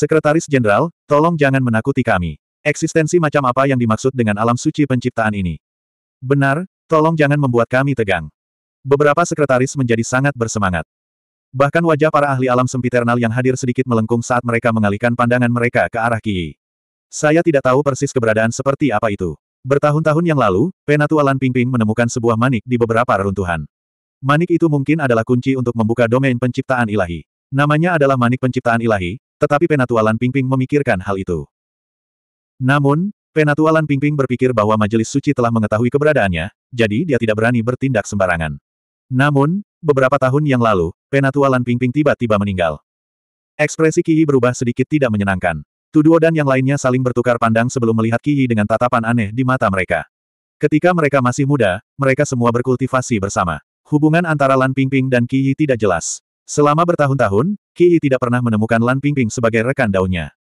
Sekretaris Jenderal, tolong jangan menakuti kami. Eksistensi macam apa yang dimaksud dengan alam suci penciptaan ini? Benar, tolong jangan membuat kami tegang. Beberapa sekretaris menjadi sangat bersemangat. Bahkan wajah para ahli alam sempiternal yang hadir sedikit melengkung saat mereka mengalihkan pandangan mereka ke arah Qi. Saya tidak tahu persis keberadaan seperti apa itu. Bertahun-tahun yang lalu, Penatua Lan Pingping menemukan sebuah manik di beberapa reruntuhan. Manik itu mungkin adalah kunci untuk membuka domain penciptaan ilahi. Namanya adalah manik penciptaan ilahi, tetapi Penatua Pingping memikirkan hal itu. Namun, Penatua Pingping berpikir bahwa Majelis Suci telah mengetahui keberadaannya, jadi dia tidak berani bertindak sembarangan. Namun, beberapa tahun yang lalu, Penatua Pingping tiba-tiba meninggal. Ekspresi Kiyi berubah sedikit tidak menyenangkan. Tuduo dan yang lainnya saling bertukar pandang sebelum melihat Kiyi dengan tatapan aneh di mata mereka. Ketika mereka masih muda, mereka semua berkultivasi bersama. Hubungan antara Lan Pingping dan Kiyi tidak jelas. Selama bertahun-tahun, Qi tidak pernah menemukan Lan Pingping sebagai rekan daunnya.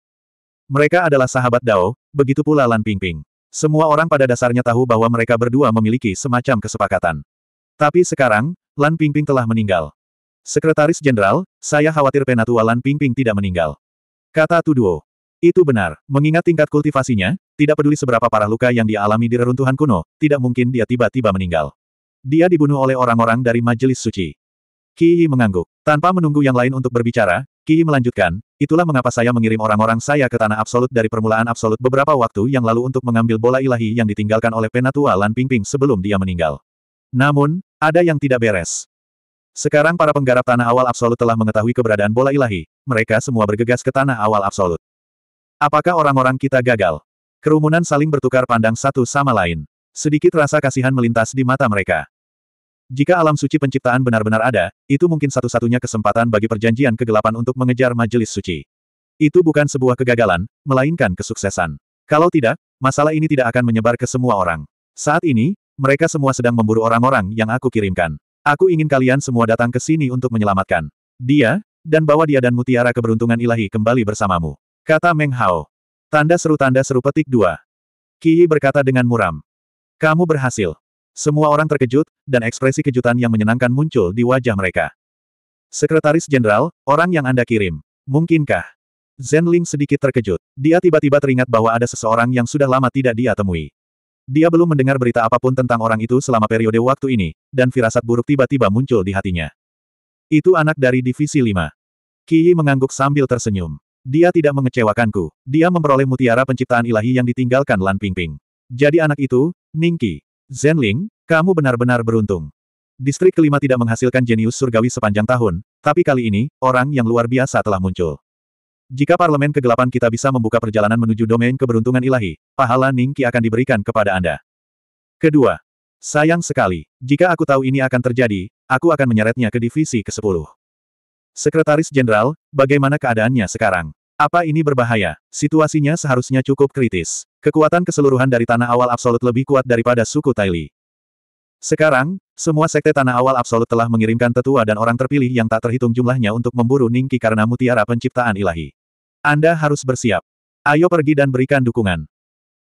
Mereka adalah sahabat Dao, begitu pula Lan Pingping. Semua orang pada dasarnya tahu bahwa mereka berdua memiliki semacam kesepakatan. Tapi sekarang, Lan Pingping telah meninggal. Sekretaris Jenderal, saya khawatir penatua Lan Pingping tidak meninggal. Kata Tuduo. Itu benar, mengingat tingkat kultivasinya, tidak peduli seberapa parah luka yang dialami di reruntuhan kuno, tidak mungkin dia tiba-tiba meninggal. Dia dibunuh oleh orang-orang dari majelis suci. Kihi mengangguk. Tanpa menunggu yang lain untuk berbicara, Kihi melanjutkan, itulah mengapa saya mengirim orang-orang saya ke tanah absolut dari permulaan absolut beberapa waktu yang lalu untuk mengambil bola ilahi yang ditinggalkan oleh Penatua Lan Pingping sebelum dia meninggal. Namun, ada yang tidak beres. Sekarang para penggarap tanah awal absolut telah mengetahui keberadaan bola ilahi, mereka semua bergegas ke tanah awal absolut. Apakah orang-orang kita gagal? Kerumunan saling bertukar pandang satu sama lain. Sedikit rasa kasihan melintas di mata mereka. Jika alam suci penciptaan benar-benar ada, itu mungkin satu-satunya kesempatan bagi perjanjian kegelapan untuk mengejar majelis suci. Itu bukan sebuah kegagalan, melainkan kesuksesan. Kalau tidak, masalah ini tidak akan menyebar ke semua orang. Saat ini, mereka semua sedang memburu orang-orang yang aku kirimkan. Aku ingin kalian semua datang ke sini untuk menyelamatkan dia, dan bawa dia dan mutiara keberuntungan ilahi kembali bersamamu. Kata Meng Hao. Tanda seru tanda seru petik dua. Kiyi berkata dengan muram. Kamu berhasil. Semua orang terkejut, dan ekspresi kejutan yang menyenangkan muncul di wajah mereka. Sekretaris Jenderal, orang yang Anda kirim. Mungkinkah? Zen Ling sedikit terkejut. Dia tiba-tiba teringat bahwa ada seseorang yang sudah lama tidak dia temui. Dia belum mendengar berita apapun tentang orang itu selama periode waktu ini, dan firasat buruk tiba-tiba muncul di hatinya. Itu anak dari Divisi 5. Kiyi mengangguk sambil tersenyum. Dia tidak mengecewakanku. Dia memperoleh mutiara penciptaan ilahi yang ditinggalkan Lan Pingping. Jadi anak itu, Ningki. Ling, kamu benar-benar beruntung. Distrik kelima tidak menghasilkan jenius surgawi sepanjang tahun, tapi kali ini, orang yang luar biasa telah muncul. Jika parlemen kegelapan kita bisa membuka perjalanan menuju domain keberuntungan ilahi, pahala Ningki akan diberikan kepada Anda. Kedua, sayang sekali, jika aku tahu ini akan terjadi, aku akan menyeretnya ke divisi ke-10. Sekretaris Jenderal, bagaimana keadaannya sekarang? Apa ini berbahaya? Situasinya seharusnya cukup kritis. Kekuatan keseluruhan dari tanah awal absolut lebih kuat daripada suku Taili. Sekarang, semua sekte tanah awal absolut telah mengirimkan tetua dan orang terpilih yang tak terhitung jumlahnya untuk memburu Ningki karena mutiara penciptaan ilahi. Anda harus bersiap. Ayo pergi dan berikan dukungan.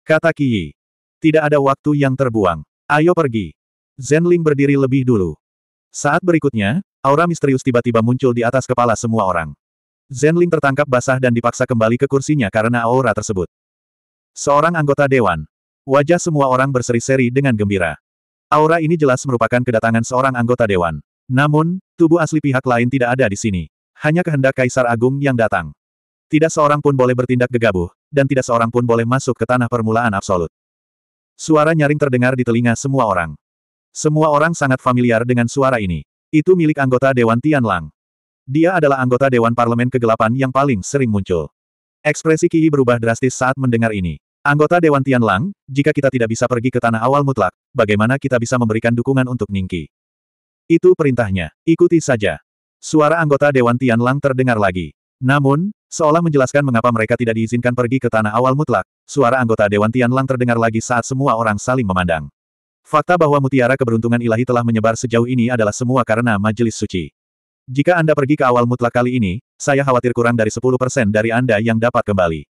Kata Yi. Tidak ada waktu yang terbuang. Ayo pergi. Ling berdiri lebih dulu. Saat berikutnya, aura misterius tiba-tiba muncul di atas kepala semua orang. Ling tertangkap basah dan dipaksa kembali ke kursinya karena aura tersebut. Seorang anggota dewan. Wajah semua orang berseri-seri dengan gembira. Aura ini jelas merupakan kedatangan seorang anggota dewan. Namun, tubuh asli pihak lain tidak ada di sini. Hanya kehendak Kaisar Agung yang datang. Tidak seorang pun boleh bertindak gegabah, dan tidak seorang pun boleh masuk ke tanah permulaan absolut. Suara nyaring terdengar di telinga semua orang. Semua orang sangat familiar dengan suara ini. Itu milik anggota Dewan Tian Lang. Dia adalah anggota Dewan Parlemen Kegelapan yang paling sering muncul. Ekspresi kiri berubah drastis saat mendengar ini. Anggota Dewan Lang, jika kita tidak bisa pergi ke tanah awal mutlak, bagaimana kita bisa memberikan dukungan untuk Ningki? Itu perintahnya, ikuti saja. Suara anggota Dewan Lang terdengar lagi. Namun, seolah menjelaskan mengapa mereka tidak diizinkan pergi ke tanah awal mutlak, suara anggota Dewan Lang terdengar lagi saat semua orang saling memandang. Fakta bahwa mutiara keberuntungan ilahi telah menyebar sejauh ini adalah semua karena majelis suci. Jika Anda pergi ke awal mutlak kali ini, saya khawatir kurang dari 10% dari Anda yang dapat kembali.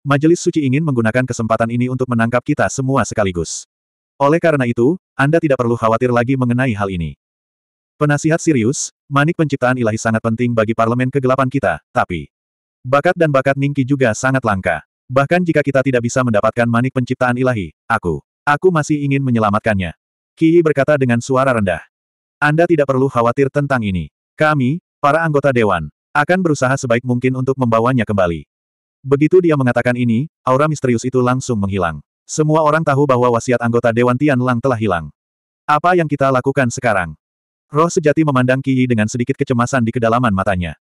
Majelis Suci ingin menggunakan kesempatan ini untuk menangkap kita semua sekaligus. Oleh karena itu, Anda tidak perlu khawatir lagi mengenai hal ini. Penasihat Sirius, manik penciptaan ilahi sangat penting bagi parlemen kegelapan kita, tapi bakat dan bakat Ningki juga sangat langka. Bahkan jika kita tidak bisa mendapatkan manik penciptaan ilahi, aku, aku masih ingin menyelamatkannya. Kiyi berkata dengan suara rendah. Anda tidak perlu khawatir tentang ini. Kami, para anggota dewan, akan berusaha sebaik mungkin untuk membawanya kembali. Begitu dia mengatakan ini, aura misterius itu langsung menghilang. Semua orang tahu bahwa wasiat anggota Dewan Tian Lang telah hilang. Apa yang kita lakukan sekarang? Roh sejati memandang Yi dengan sedikit kecemasan di kedalaman matanya.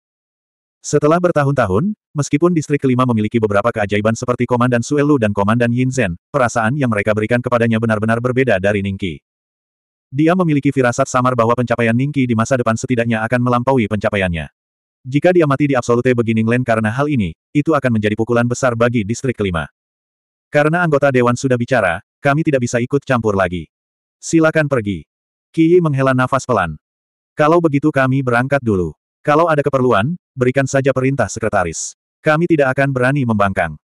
Setelah bertahun-tahun, meskipun distrik kelima memiliki beberapa keajaiban seperti Komandan Suelu dan Komandan Yinzen, perasaan yang mereka berikan kepadanya benar-benar berbeda dari Ningki. Dia memiliki firasat samar bahwa pencapaian Ningki di masa depan setidaknya akan melampaui pencapaiannya. Jika dia mati di Absolute Beginning Land karena hal ini, itu akan menjadi pukulan besar bagi distrik kelima. Karena anggota dewan sudah bicara, kami tidak bisa ikut campur lagi. Silakan pergi. Kiyi menghela nafas pelan. Kalau begitu kami berangkat dulu. Kalau ada keperluan, berikan saja perintah sekretaris. Kami tidak akan berani membangkang.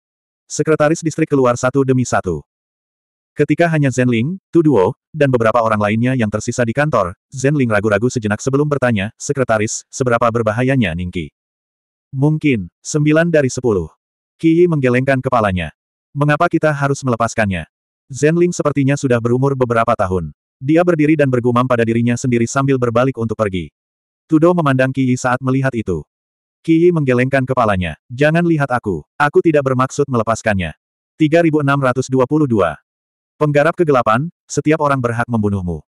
Sekretaris distrik keluar satu demi satu. Ketika hanya Zhenling, Tu Duo, dan beberapa orang lainnya yang tersisa di kantor, Zhenling ragu-ragu sejenak sebelum bertanya, sekretaris, seberapa berbahayanya Ningki? Mungkin, sembilan dari sepuluh. Yi menggelengkan kepalanya. Mengapa kita harus melepaskannya? Zhenling sepertinya sudah berumur beberapa tahun. Dia berdiri dan bergumam pada dirinya sendiri sambil berbalik untuk pergi. Tudo memandang Yi saat melihat itu. Yi menggelengkan kepalanya. Jangan lihat aku. Aku tidak bermaksud melepaskannya. 3622 Penggarap kegelapan, setiap orang berhak membunuhmu.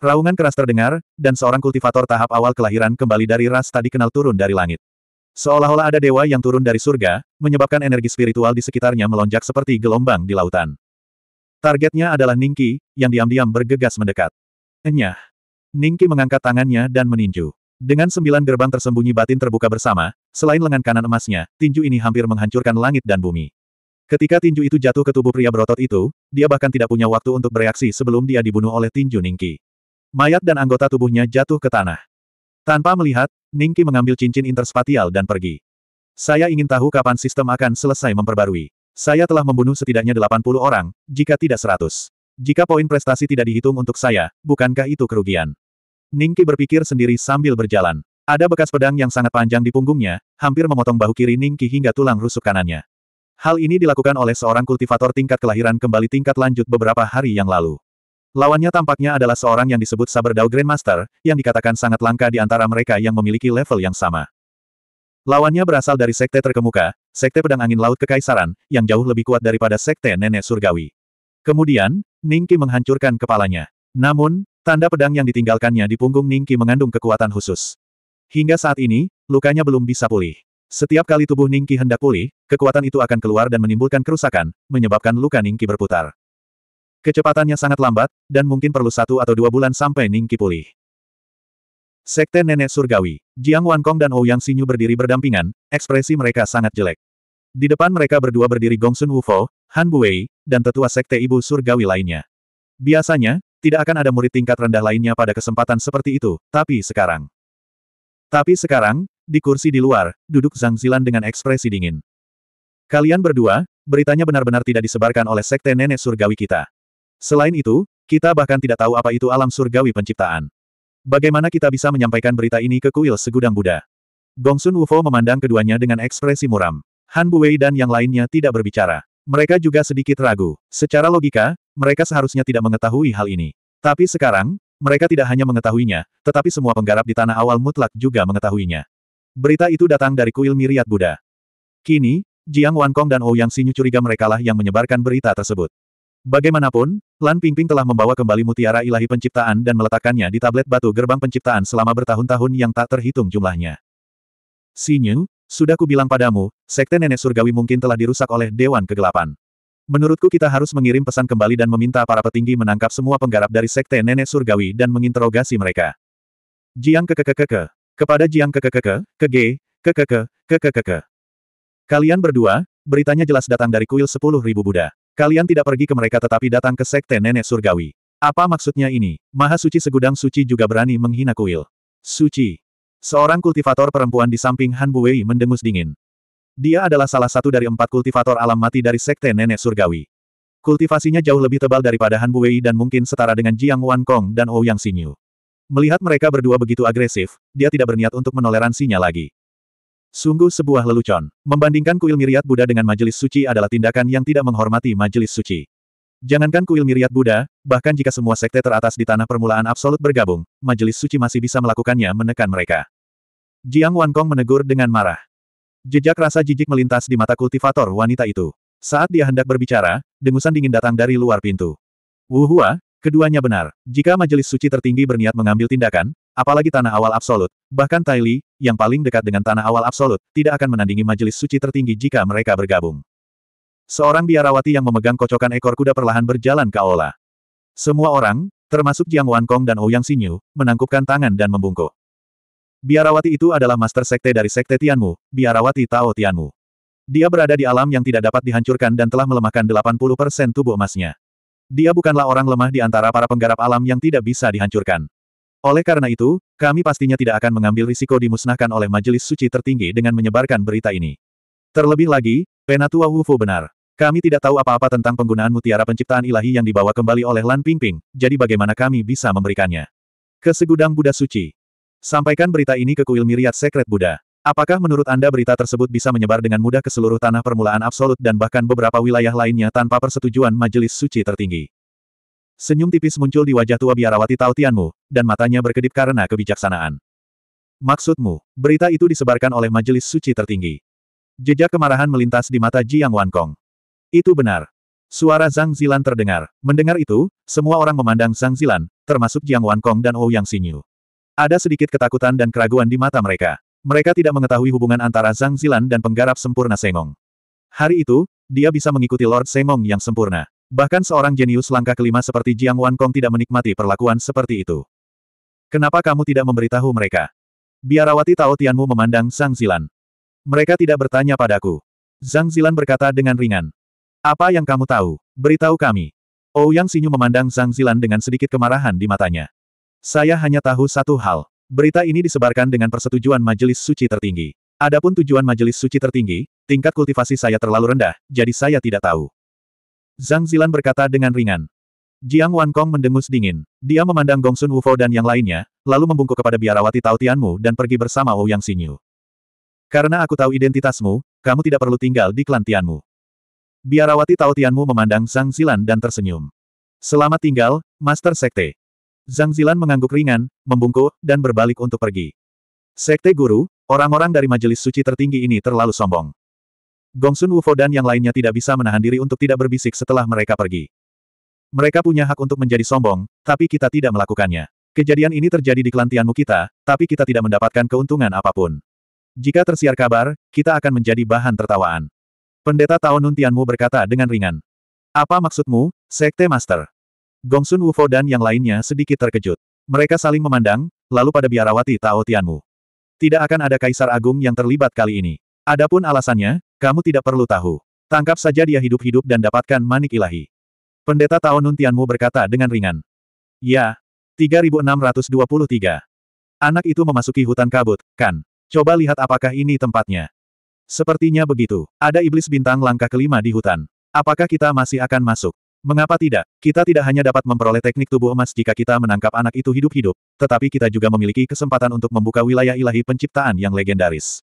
Raungan keras terdengar, dan seorang kultivator tahap awal kelahiran kembali dari ras tadi kenal turun dari langit. Seolah-olah ada dewa yang turun dari surga, menyebabkan energi spiritual di sekitarnya melonjak seperti gelombang di lautan. Targetnya adalah Ningki, yang diam-diam bergegas mendekat. Enyah. Ningki mengangkat tangannya dan meninju. Dengan sembilan gerbang tersembunyi batin terbuka bersama, selain lengan kanan emasnya, tinju ini hampir menghancurkan langit dan bumi. Ketika tinju itu jatuh ke tubuh pria berotot itu, dia bahkan tidak punya waktu untuk bereaksi sebelum dia dibunuh oleh tinju Ningki. Mayat dan anggota tubuhnya jatuh ke tanah. Tanpa melihat, Ningki mengambil cincin interspatial dan pergi. Saya ingin tahu kapan sistem akan selesai memperbarui. Saya telah membunuh setidaknya 80 orang, jika tidak 100. Jika poin prestasi tidak dihitung untuk saya, bukankah itu kerugian? Ningki berpikir sendiri sambil berjalan. Ada bekas pedang yang sangat panjang di punggungnya, hampir memotong bahu kiri Ningki hingga tulang rusuk kanannya. Hal ini dilakukan oleh seorang kultivator tingkat kelahiran kembali tingkat lanjut beberapa hari yang lalu. Lawannya tampaknya adalah seorang yang disebut Saberdau Grandmaster, yang dikatakan sangat langka di antara mereka yang memiliki level yang sama. Lawannya berasal dari sekte terkemuka, sekte pedang angin laut kekaisaran, yang jauh lebih kuat daripada sekte nenek surgawi. Kemudian, Ningki menghancurkan kepalanya. Namun, tanda pedang yang ditinggalkannya di punggung Ningki mengandung kekuatan khusus. Hingga saat ini, lukanya belum bisa pulih. Setiap kali tubuh Ningki hendak pulih, kekuatan itu akan keluar dan menimbulkan kerusakan, menyebabkan luka Ningki berputar. Kecepatannya sangat lambat, dan mungkin perlu satu atau dua bulan sampai Ningki pulih. Sekte Nenek Surgawi, Jiang Wankong dan Ouyang Sinyu berdiri berdampingan, ekspresi mereka sangat jelek. Di depan mereka berdua berdiri Gongsun Wufo, Han Buwei, dan tetua Sekte Ibu Surgawi lainnya. Biasanya, tidak akan ada murid tingkat rendah lainnya pada kesempatan seperti itu, tapi sekarang. Tapi sekarang, di kursi di luar, duduk Zhang Zilan dengan ekspresi dingin. Kalian berdua, beritanya benar-benar tidak disebarkan oleh sekte nenek surgawi kita. Selain itu, kita bahkan tidak tahu apa itu alam surgawi penciptaan. Bagaimana kita bisa menyampaikan berita ini ke kuil segudang Buddha? Gong Sun Wufo memandang keduanya dengan ekspresi muram. Han Buwei dan yang lainnya tidak berbicara. Mereka juga sedikit ragu. Secara logika, mereka seharusnya tidak mengetahui hal ini. Tapi sekarang, mereka tidak hanya mengetahuinya, tetapi semua penggarap di tanah awal mutlak juga mengetahuinya. Berita itu datang dari kuil miriat Buddha. Kini, Jiang Wankong dan Ouyang Sinyu curiga merekalah yang menyebarkan berita tersebut. Bagaimanapun, Lan Pingping telah membawa kembali mutiara ilahi penciptaan dan meletakkannya di tablet batu gerbang penciptaan selama bertahun-tahun yang tak terhitung jumlahnya. Sinyu, sudah kubilang padamu, sekte nenek surgawi mungkin telah dirusak oleh Dewan Kegelapan. Menurutku kita harus mengirim pesan kembali dan meminta para petinggi menangkap semua penggarap dari sekte nenek surgawi dan menginterogasi mereka. Jiang kekekekeke. Kepada Jiang kekekeke, kege, kekeke, kekekeke. Kalian berdua, beritanya jelas datang dari kuil sepuluh ribu Buddha. Kalian tidak pergi ke mereka tetapi datang ke sekte nenek surgawi. Apa maksudnya ini? Maha suci segudang suci juga berani menghina kuil. Suci. Seorang kultivator perempuan di samping Han Buwei mendengus dingin. Dia adalah salah satu dari empat kultivator alam mati dari sekte nenek surgawi. Kultivasinya jauh lebih tebal daripada Han Buwei dan mungkin setara dengan Jiang Wan Kong dan Ouyang oh Xinyu. Melihat mereka berdua begitu agresif, dia tidak berniat untuk menoleransinya lagi. Sungguh sebuah lelucon. Membandingkan kuil miriat Buddha dengan majelis suci adalah tindakan yang tidak menghormati majelis suci. Jangankan kuil miriat Buddha, bahkan jika semua sekte teratas di tanah permulaan absolut bergabung, majelis suci masih bisa melakukannya menekan mereka. Jiang Wankong menegur dengan marah. Jejak rasa jijik melintas di mata kultivator wanita itu. Saat dia hendak berbicara, dengusan dingin datang dari luar pintu. Wuhua, Keduanya benar. Jika majelis suci tertinggi berniat mengambil tindakan, apalagi tanah awal absolut, bahkan Tai Li, yang paling dekat dengan tanah awal absolut, tidak akan menandingi majelis suci tertinggi jika mereka bergabung. Seorang biarawati yang memegang kocokan ekor kuda perlahan berjalan ke aula. Semua orang, termasuk Jiang Wankong dan Ouyang Xinyu, menangkupkan tangan dan membungkuk. Biarawati itu adalah master sekte dari sekte Tianmu, biarawati Tao Tianmu. Dia berada di alam yang tidak dapat dihancurkan dan telah melemahkan 80% tubuh emasnya. Dia bukanlah orang lemah di antara para penggarap alam yang tidak bisa dihancurkan. Oleh karena itu, kami pastinya tidak akan mengambil risiko dimusnahkan oleh majelis suci tertinggi dengan menyebarkan berita ini. Terlebih lagi, Penatua Wufu benar. Kami tidak tahu apa-apa tentang penggunaan mutiara penciptaan ilahi yang dibawa kembali oleh Lan Pingping, jadi bagaimana kami bisa memberikannya? Kesegudang Buddha Suci. Sampaikan berita ini ke kuil miriat sekret Buddha. Apakah menurut Anda berita tersebut bisa menyebar dengan mudah ke seluruh tanah permulaan absolut dan bahkan beberapa wilayah lainnya tanpa persetujuan majelis suci tertinggi? Senyum tipis muncul di wajah tua biarawati Tao dan matanya berkedip karena kebijaksanaan. Maksudmu, berita itu disebarkan oleh majelis suci tertinggi. Jejak kemarahan melintas di mata Jiang Wan Kong. Itu benar. Suara Zhang Zilan terdengar. Mendengar itu, semua orang memandang Zhang Zilan, termasuk Jiang Wan Kong dan Ouyang Xinyu. Ada sedikit ketakutan dan keraguan di mata mereka. Mereka tidak mengetahui hubungan antara Zhang Zilan dan penggarap sempurna Sengong. Hari itu, dia bisa mengikuti Lord Sengong yang sempurna. Bahkan seorang jenius langkah kelima seperti Jiang Wan Kong tidak menikmati perlakuan seperti itu. Kenapa kamu tidak memberitahu mereka? Biarawati Tao Tianmu memandang Zhang Zilan. Mereka tidak bertanya padaku. Zhang Zilan berkata dengan ringan. Apa yang kamu tahu? Beritahu kami. Ouyang Sinyu memandang Zhang Zilan dengan sedikit kemarahan di matanya. Saya hanya tahu satu hal. Berita ini disebarkan dengan persetujuan Majelis Suci Tertinggi. Adapun tujuan Majelis Suci Tertinggi, tingkat kultivasi saya terlalu rendah, jadi saya tidak tahu. Zhang Zilan berkata dengan ringan. Jiang Wankong mendengus dingin. Dia memandang Gongsun Wufo dan yang lainnya, lalu membungkuk kepada biarawati Tao Tianmu dan pergi bersama Ouyang Xinyu. Karena aku tahu identitasmu, kamu tidak perlu tinggal di klan Tianmu. Biarawati Tao Tianmu memandang Zhang Zilan dan tersenyum. Selamat tinggal, Master Sekte. Zhang Zilan mengangguk ringan, membungkuk, dan berbalik untuk pergi. Sekte Guru, orang-orang dari majelis suci tertinggi ini terlalu sombong. Gongsun Wufo dan yang lainnya tidak bisa menahan diri untuk tidak berbisik setelah mereka pergi. Mereka punya hak untuk menjadi sombong, tapi kita tidak melakukannya. Kejadian ini terjadi di kelantianmu kita, tapi kita tidak mendapatkan keuntungan apapun. Jika tersiar kabar, kita akan menjadi bahan tertawaan. Pendeta Tao Nuntianmu berkata dengan ringan. Apa maksudmu, Sekte Master? Gongsun Wufo dan yang lainnya sedikit terkejut. Mereka saling memandang, lalu pada biarawati Tao Tianmu. Tidak akan ada kaisar agung yang terlibat kali ini. Adapun alasannya, kamu tidak perlu tahu. Tangkap saja dia hidup-hidup dan dapatkan manik ilahi. Pendeta Tao Nun Tianmu berkata dengan ringan. Ya. 3623. Anak itu memasuki hutan kabut, kan? Coba lihat apakah ini tempatnya. Sepertinya begitu. Ada iblis bintang langkah kelima di hutan. Apakah kita masih akan masuk? Mengapa tidak? Kita tidak hanya dapat memperoleh teknik tubuh emas jika kita menangkap anak itu hidup-hidup, tetapi kita juga memiliki kesempatan untuk membuka wilayah ilahi penciptaan yang legendaris.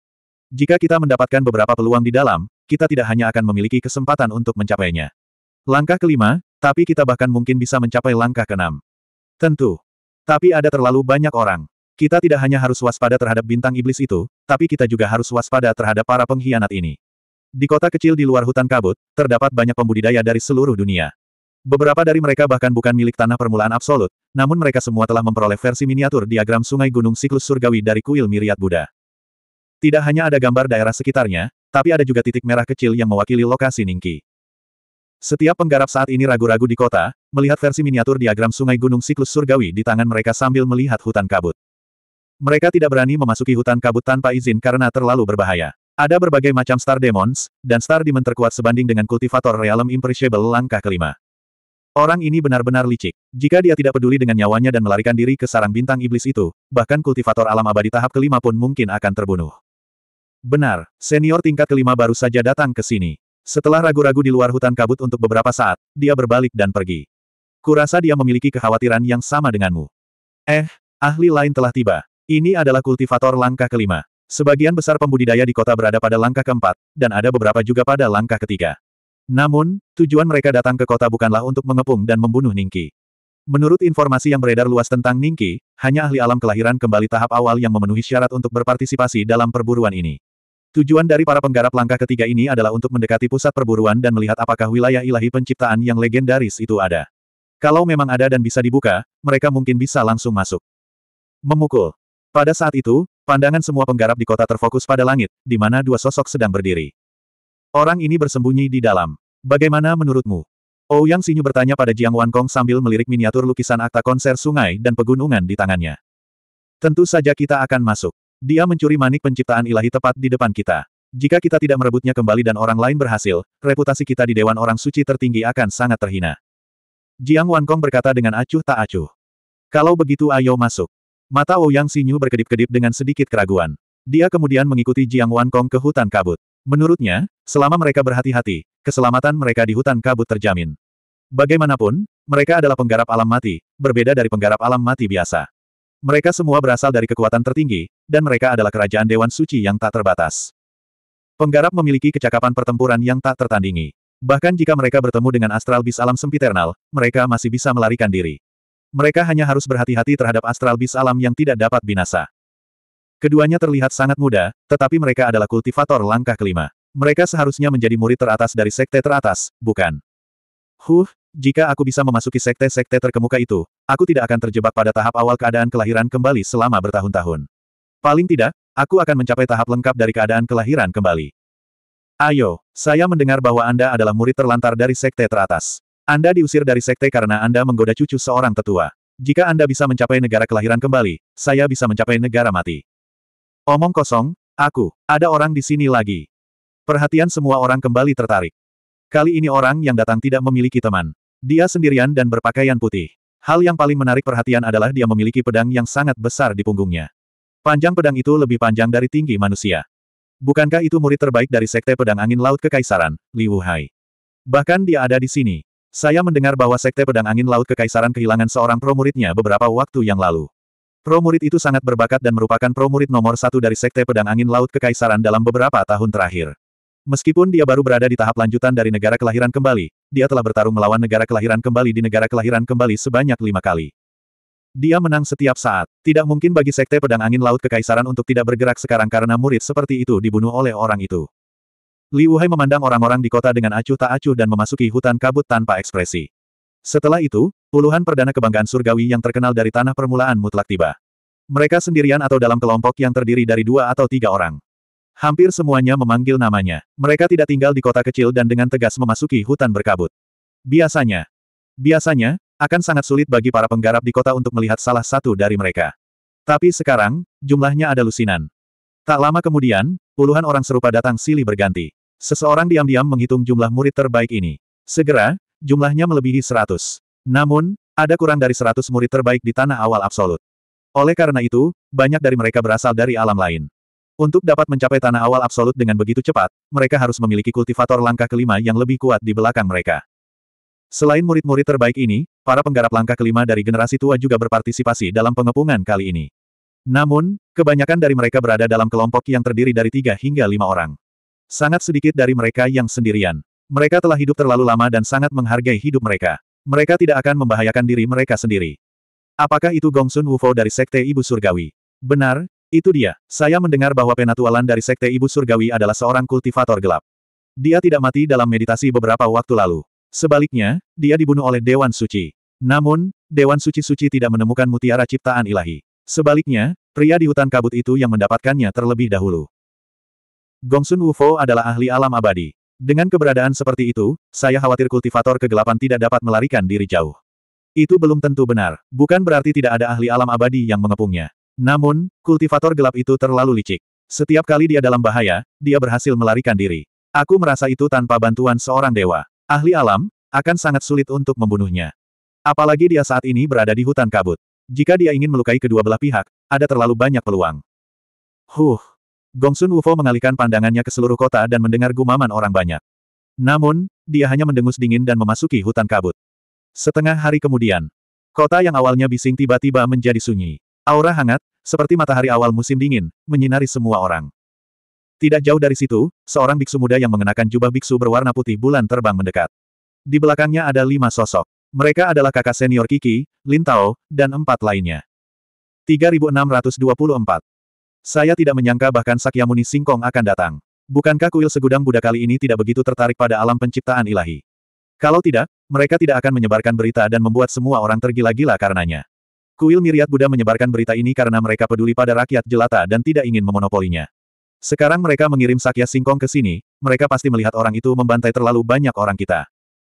Jika kita mendapatkan beberapa peluang di dalam, kita tidak hanya akan memiliki kesempatan untuk mencapainya. Langkah kelima, tapi kita bahkan mungkin bisa mencapai langkah keenam. Tentu. Tapi ada terlalu banyak orang. Kita tidak hanya harus waspada terhadap bintang iblis itu, tapi kita juga harus waspada terhadap para pengkhianat ini. Di kota kecil di luar hutan kabut, terdapat banyak pembudidaya dari seluruh dunia. Beberapa dari mereka bahkan bukan milik tanah permulaan absolut, namun mereka semua telah memperoleh versi miniatur diagram sungai gunung siklus surgawi dari kuil miriat Buddha. Tidak hanya ada gambar daerah sekitarnya, tapi ada juga titik merah kecil yang mewakili lokasi Ningki. Setiap penggarap saat ini ragu-ragu di kota, melihat versi miniatur diagram sungai gunung siklus surgawi di tangan mereka sambil melihat hutan kabut. Mereka tidak berani memasuki hutan kabut tanpa izin karena terlalu berbahaya. Ada berbagai macam Star Demons, dan Star Demon terkuat sebanding dengan kultivator Realm Imperishable langkah kelima. Orang ini benar-benar licik. Jika dia tidak peduli dengan nyawanya dan melarikan diri ke sarang bintang iblis itu, bahkan kultivator alam abadi tahap kelima pun mungkin akan terbunuh. Benar, senior tingkat kelima baru saja datang ke sini. Setelah ragu-ragu di luar hutan kabut untuk beberapa saat, dia berbalik dan pergi. Kurasa dia memiliki kekhawatiran yang sama denganmu. Eh, ahli lain telah tiba. Ini adalah kultivator langkah kelima. Sebagian besar pembudidaya di kota berada pada langkah keempat, dan ada beberapa juga pada langkah ketiga. Namun, tujuan mereka datang ke kota bukanlah untuk mengepung dan membunuh Ningki. Menurut informasi yang beredar luas tentang Ningki, hanya ahli alam kelahiran kembali tahap awal yang memenuhi syarat untuk berpartisipasi dalam perburuan ini. Tujuan dari para penggarap langkah ketiga ini adalah untuk mendekati pusat perburuan dan melihat apakah wilayah ilahi penciptaan yang legendaris itu ada. Kalau memang ada dan bisa dibuka, mereka mungkin bisa langsung masuk. Memukul. Pada saat itu, pandangan semua penggarap di kota terfokus pada langit, di mana dua sosok sedang berdiri. Orang ini bersembunyi di dalam. Bagaimana menurutmu? Ouyang oh, Sinyu bertanya pada Jiang Wankong sambil melirik miniatur lukisan akta konser sungai dan pegunungan di tangannya. Tentu saja kita akan masuk. Dia mencuri manik penciptaan ilahi tepat di depan kita. Jika kita tidak merebutnya kembali dan orang lain berhasil, reputasi kita di Dewan Orang Suci tertinggi akan sangat terhina. Jiang Wankong berkata dengan acuh tak acuh. Kalau begitu ayo masuk. Mata Ouyang oh Sinyu berkedip-kedip dengan sedikit keraguan. Dia kemudian mengikuti Jiang Wankong ke hutan kabut. Menurutnya, selama mereka berhati-hati, keselamatan mereka di hutan kabut terjamin. Bagaimanapun, mereka adalah penggarap alam mati, berbeda dari penggarap alam mati biasa. Mereka semua berasal dari kekuatan tertinggi, dan mereka adalah kerajaan Dewan Suci yang tak terbatas. Penggarap memiliki kecakapan pertempuran yang tak tertandingi. Bahkan jika mereka bertemu dengan astral bis alam sempiternal, mereka masih bisa melarikan diri. Mereka hanya harus berhati-hati terhadap astral bis alam yang tidak dapat binasa. Keduanya terlihat sangat muda, tetapi mereka adalah kultivator langkah kelima. Mereka seharusnya menjadi murid teratas dari sekte teratas, bukan? Huh, jika aku bisa memasuki sekte-sekte terkemuka itu, aku tidak akan terjebak pada tahap awal keadaan kelahiran kembali selama bertahun-tahun. Paling tidak, aku akan mencapai tahap lengkap dari keadaan kelahiran kembali. Ayo, saya mendengar bahwa Anda adalah murid terlantar dari sekte teratas. Anda diusir dari sekte karena Anda menggoda cucu seorang tetua. Jika Anda bisa mencapai negara kelahiran kembali, saya bisa mencapai negara mati. Omong kosong, aku, ada orang di sini lagi. Perhatian semua orang kembali tertarik. Kali ini orang yang datang tidak memiliki teman. Dia sendirian dan berpakaian putih. Hal yang paling menarik perhatian adalah dia memiliki pedang yang sangat besar di punggungnya. Panjang pedang itu lebih panjang dari tinggi manusia. Bukankah itu murid terbaik dari Sekte Pedang Angin Laut Kekaisaran, Li Wuhai? Bahkan dia ada di sini. Saya mendengar bahwa Sekte Pedang Angin Laut Kekaisaran kehilangan seorang pro beberapa waktu yang lalu. Pro murid itu sangat berbakat dan merupakan pro murid nomor satu dari Sekte Pedang Angin Laut Kekaisaran dalam beberapa tahun terakhir. Meskipun dia baru berada di tahap lanjutan dari negara kelahiran kembali, dia telah bertarung melawan negara kelahiran kembali di negara kelahiran kembali sebanyak lima kali. Dia menang setiap saat. Tidak mungkin bagi Sekte Pedang Angin Laut Kekaisaran untuk tidak bergerak sekarang karena murid seperti itu dibunuh oleh orang itu. Li Wuhai memandang orang-orang di kota dengan acuh tak acuh dan memasuki hutan kabut tanpa ekspresi. Setelah itu, puluhan perdana kebanggaan surgawi yang terkenal dari tanah permulaan mutlak tiba. Mereka sendirian atau dalam kelompok yang terdiri dari dua atau tiga orang. Hampir semuanya memanggil namanya. Mereka tidak tinggal di kota kecil dan dengan tegas memasuki hutan berkabut. Biasanya, biasanya, akan sangat sulit bagi para penggarap di kota untuk melihat salah satu dari mereka. Tapi sekarang, jumlahnya ada lusinan. Tak lama kemudian, puluhan orang serupa datang silih berganti. Seseorang diam-diam menghitung jumlah murid terbaik ini. Segera, jumlahnya melebihi 100. Namun, ada kurang dari 100 murid terbaik di tanah awal absolut. Oleh karena itu, banyak dari mereka berasal dari alam lain. Untuk dapat mencapai tanah awal absolut dengan begitu cepat, mereka harus memiliki kultivator langkah kelima yang lebih kuat di belakang mereka. Selain murid-murid terbaik ini, para penggarap langkah kelima dari generasi tua juga berpartisipasi dalam pengepungan kali ini. Namun, kebanyakan dari mereka berada dalam kelompok yang terdiri dari tiga hingga lima orang. Sangat sedikit dari mereka yang sendirian. Mereka telah hidup terlalu lama dan sangat menghargai hidup mereka. Mereka tidak akan membahayakan diri mereka sendiri. Apakah itu Gongsun Wufo dari Sekte Ibu Surgawi? Benar, itu dia. Saya mendengar bahwa penatualan dari Sekte Ibu Surgawi adalah seorang kultivator gelap. Dia tidak mati dalam meditasi beberapa waktu lalu. Sebaliknya, dia dibunuh oleh Dewan Suci. Namun, Dewan Suci-Suci tidak menemukan mutiara ciptaan ilahi. Sebaliknya, pria di hutan kabut itu yang mendapatkannya terlebih dahulu. Gongsun Wufo adalah ahli alam abadi. Dengan keberadaan seperti itu, saya khawatir kultivator kegelapan tidak dapat melarikan diri jauh. Itu belum tentu benar, bukan berarti tidak ada ahli alam abadi yang mengepungnya. Namun, kultivator gelap itu terlalu licik. Setiap kali dia dalam bahaya, dia berhasil melarikan diri. Aku merasa itu tanpa bantuan seorang dewa. Ahli alam, akan sangat sulit untuk membunuhnya. Apalagi dia saat ini berada di hutan kabut. Jika dia ingin melukai kedua belah pihak, ada terlalu banyak peluang. Huh, Gongsun Wufo mengalihkan pandangannya ke seluruh kota dan mendengar gumaman orang banyak. Namun, dia hanya mendengus dingin dan memasuki hutan kabut. Setengah hari kemudian, kota yang awalnya bising tiba-tiba menjadi sunyi. Aura hangat, seperti matahari awal musim dingin, menyinari semua orang. Tidak jauh dari situ, seorang biksu muda yang mengenakan jubah biksu berwarna putih bulan terbang mendekat. Di belakangnya ada lima sosok. Mereka adalah kakak senior Kiki, Lin Tao, dan empat lainnya. 3624 saya tidak menyangka bahkan Sakyamuni Singkong akan datang. Bukankah kuil segudang Buddha kali ini tidak begitu tertarik pada alam penciptaan ilahi? Kalau tidak, mereka tidak akan menyebarkan berita dan membuat semua orang tergila-gila karenanya. Kuil Miriat Buddha menyebarkan berita ini karena mereka peduli pada rakyat jelata dan tidak ingin memonopolinya. Sekarang mereka mengirim Sakya Singkong ke sini, mereka pasti melihat orang itu membantai terlalu banyak orang kita.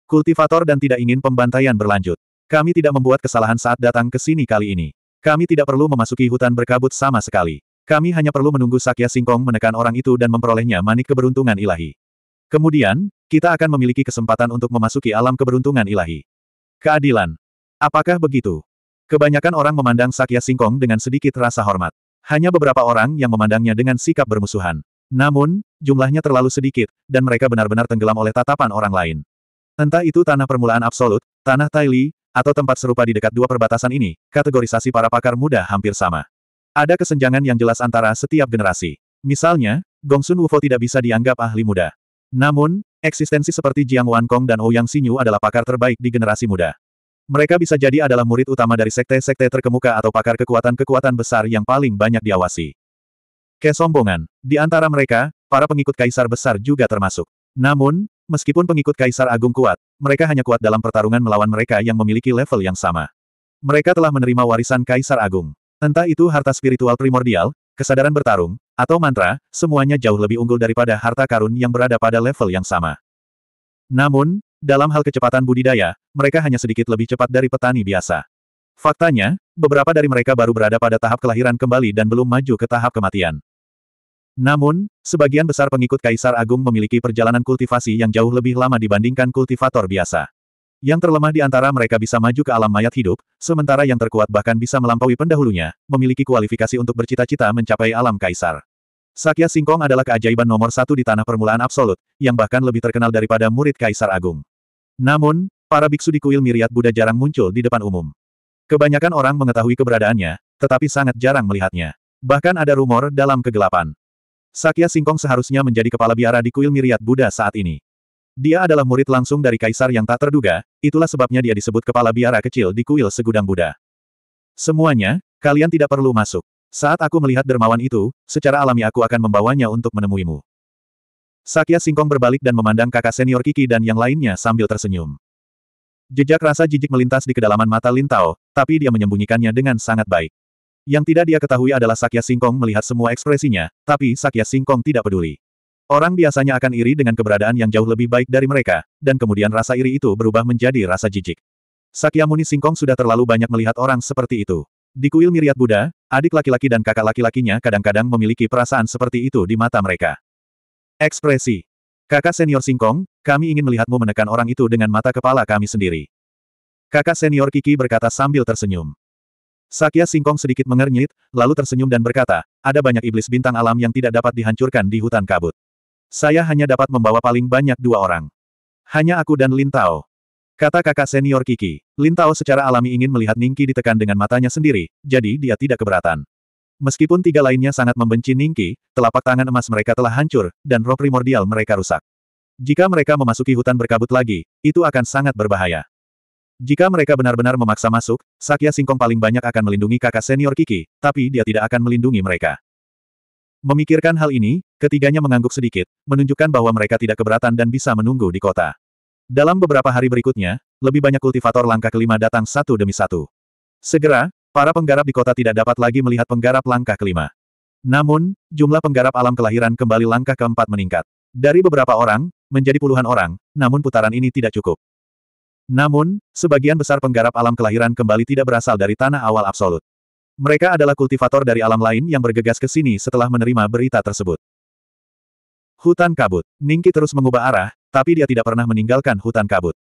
Kultivator dan tidak ingin pembantaian berlanjut. Kami tidak membuat kesalahan saat datang ke sini kali ini. Kami tidak perlu memasuki hutan berkabut sama sekali. Kami hanya perlu menunggu Sakya Singkong menekan orang itu dan memperolehnya manik keberuntungan ilahi. Kemudian, kita akan memiliki kesempatan untuk memasuki alam keberuntungan ilahi. Keadilan. Apakah begitu? Kebanyakan orang memandang Sakya Singkong dengan sedikit rasa hormat. Hanya beberapa orang yang memandangnya dengan sikap bermusuhan. Namun, jumlahnya terlalu sedikit, dan mereka benar-benar tenggelam oleh tatapan orang lain. Entah itu tanah permulaan absolut, tanah Taili, atau tempat serupa di dekat dua perbatasan ini, kategorisasi para pakar muda hampir sama. Ada kesenjangan yang jelas antara setiap generasi. Misalnya, Gongsun Wufo tidak bisa dianggap ahli muda. Namun, eksistensi seperti Jiang Wankong dan Ouyang oh Xinyu adalah pakar terbaik di generasi muda. Mereka bisa jadi adalah murid utama dari sekte-sekte terkemuka atau pakar kekuatan-kekuatan besar yang paling banyak diawasi. Kesombongan. Di antara mereka, para pengikut kaisar besar juga termasuk. Namun, meskipun pengikut kaisar agung kuat, mereka hanya kuat dalam pertarungan melawan mereka yang memiliki level yang sama. Mereka telah menerima warisan kaisar agung. Entah itu harta spiritual primordial, kesadaran bertarung, atau mantra, semuanya jauh lebih unggul daripada harta karun yang berada pada level yang sama. Namun, dalam hal kecepatan budidaya, mereka hanya sedikit lebih cepat dari petani biasa. Faktanya, beberapa dari mereka baru berada pada tahap kelahiran kembali dan belum maju ke tahap kematian. Namun, sebagian besar pengikut Kaisar Agung memiliki perjalanan kultivasi yang jauh lebih lama dibandingkan kultivator biasa. Yang terlemah di antara mereka bisa maju ke alam mayat hidup, sementara yang terkuat bahkan bisa melampaui pendahulunya, memiliki kualifikasi untuk bercita-cita mencapai alam kaisar. Sakya Singkong adalah keajaiban nomor satu di tanah permulaan absolut, yang bahkan lebih terkenal daripada murid Kaisar Agung. Namun, para biksu di kuil miriat Buddha jarang muncul di depan umum. Kebanyakan orang mengetahui keberadaannya, tetapi sangat jarang melihatnya. Bahkan ada rumor dalam kegelapan. Sakya Singkong seharusnya menjadi kepala biara di kuil miriat Buddha saat ini. Dia adalah murid langsung dari kaisar yang tak terduga, itulah sebabnya dia disebut kepala biara kecil di kuil segudang Buddha. Semuanya, kalian tidak perlu masuk. Saat aku melihat dermawan itu, secara alami aku akan membawanya untuk menemuimu. Sakya Singkong berbalik dan memandang kakak senior Kiki dan yang lainnya sambil tersenyum. Jejak rasa jijik melintas di kedalaman mata Lintao, tapi dia menyembunyikannya dengan sangat baik. Yang tidak dia ketahui adalah Sakya Singkong melihat semua ekspresinya, tapi Sakya Singkong tidak peduli. Orang biasanya akan iri dengan keberadaan yang jauh lebih baik dari mereka, dan kemudian rasa iri itu berubah menjadi rasa jijik. Sakyamuni Singkong sudah terlalu banyak melihat orang seperti itu. Di kuil Miriat Buddha, adik laki-laki dan kakak laki-lakinya kadang-kadang memiliki perasaan seperti itu di mata mereka. Ekspresi. Kakak senior Singkong, kami ingin melihatmu menekan orang itu dengan mata kepala kami sendiri. Kakak senior Kiki berkata sambil tersenyum. Sakya Singkong sedikit mengernyit, lalu tersenyum dan berkata, ada banyak iblis bintang alam yang tidak dapat dihancurkan di hutan kabut. Saya hanya dapat membawa paling banyak dua orang. Hanya aku dan Lintao. Kata kakak senior Kiki. Lintao secara alami ingin melihat Ningki ditekan dengan matanya sendiri, jadi dia tidak keberatan. Meskipun tiga lainnya sangat membenci Ningki, telapak tangan emas mereka telah hancur, dan roh primordial mereka rusak. Jika mereka memasuki hutan berkabut lagi, itu akan sangat berbahaya. Jika mereka benar-benar memaksa masuk, Sakya Singkong paling banyak akan melindungi kakak senior Kiki, tapi dia tidak akan melindungi mereka. Memikirkan hal ini, ketiganya mengangguk sedikit, menunjukkan bahwa mereka tidak keberatan dan bisa menunggu di kota. Dalam beberapa hari berikutnya, lebih banyak kultivator langkah kelima datang satu demi satu. Segera, para penggarap di kota tidak dapat lagi melihat penggarap langkah kelima. Namun, jumlah penggarap alam kelahiran kembali langkah keempat meningkat. Dari beberapa orang, menjadi puluhan orang, namun putaran ini tidak cukup. Namun, sebagian besar penggarap alam kelahiran kembali tidak berasal dari tanah awal absolut. Mereka adalah kultivator dari alam lain yang bergegas ke sini setelah menerima berita tersebut. Hutan kabut. Ningki terus mengubah arah, tapi dia tidak pernah meninggalkan hutan kabut.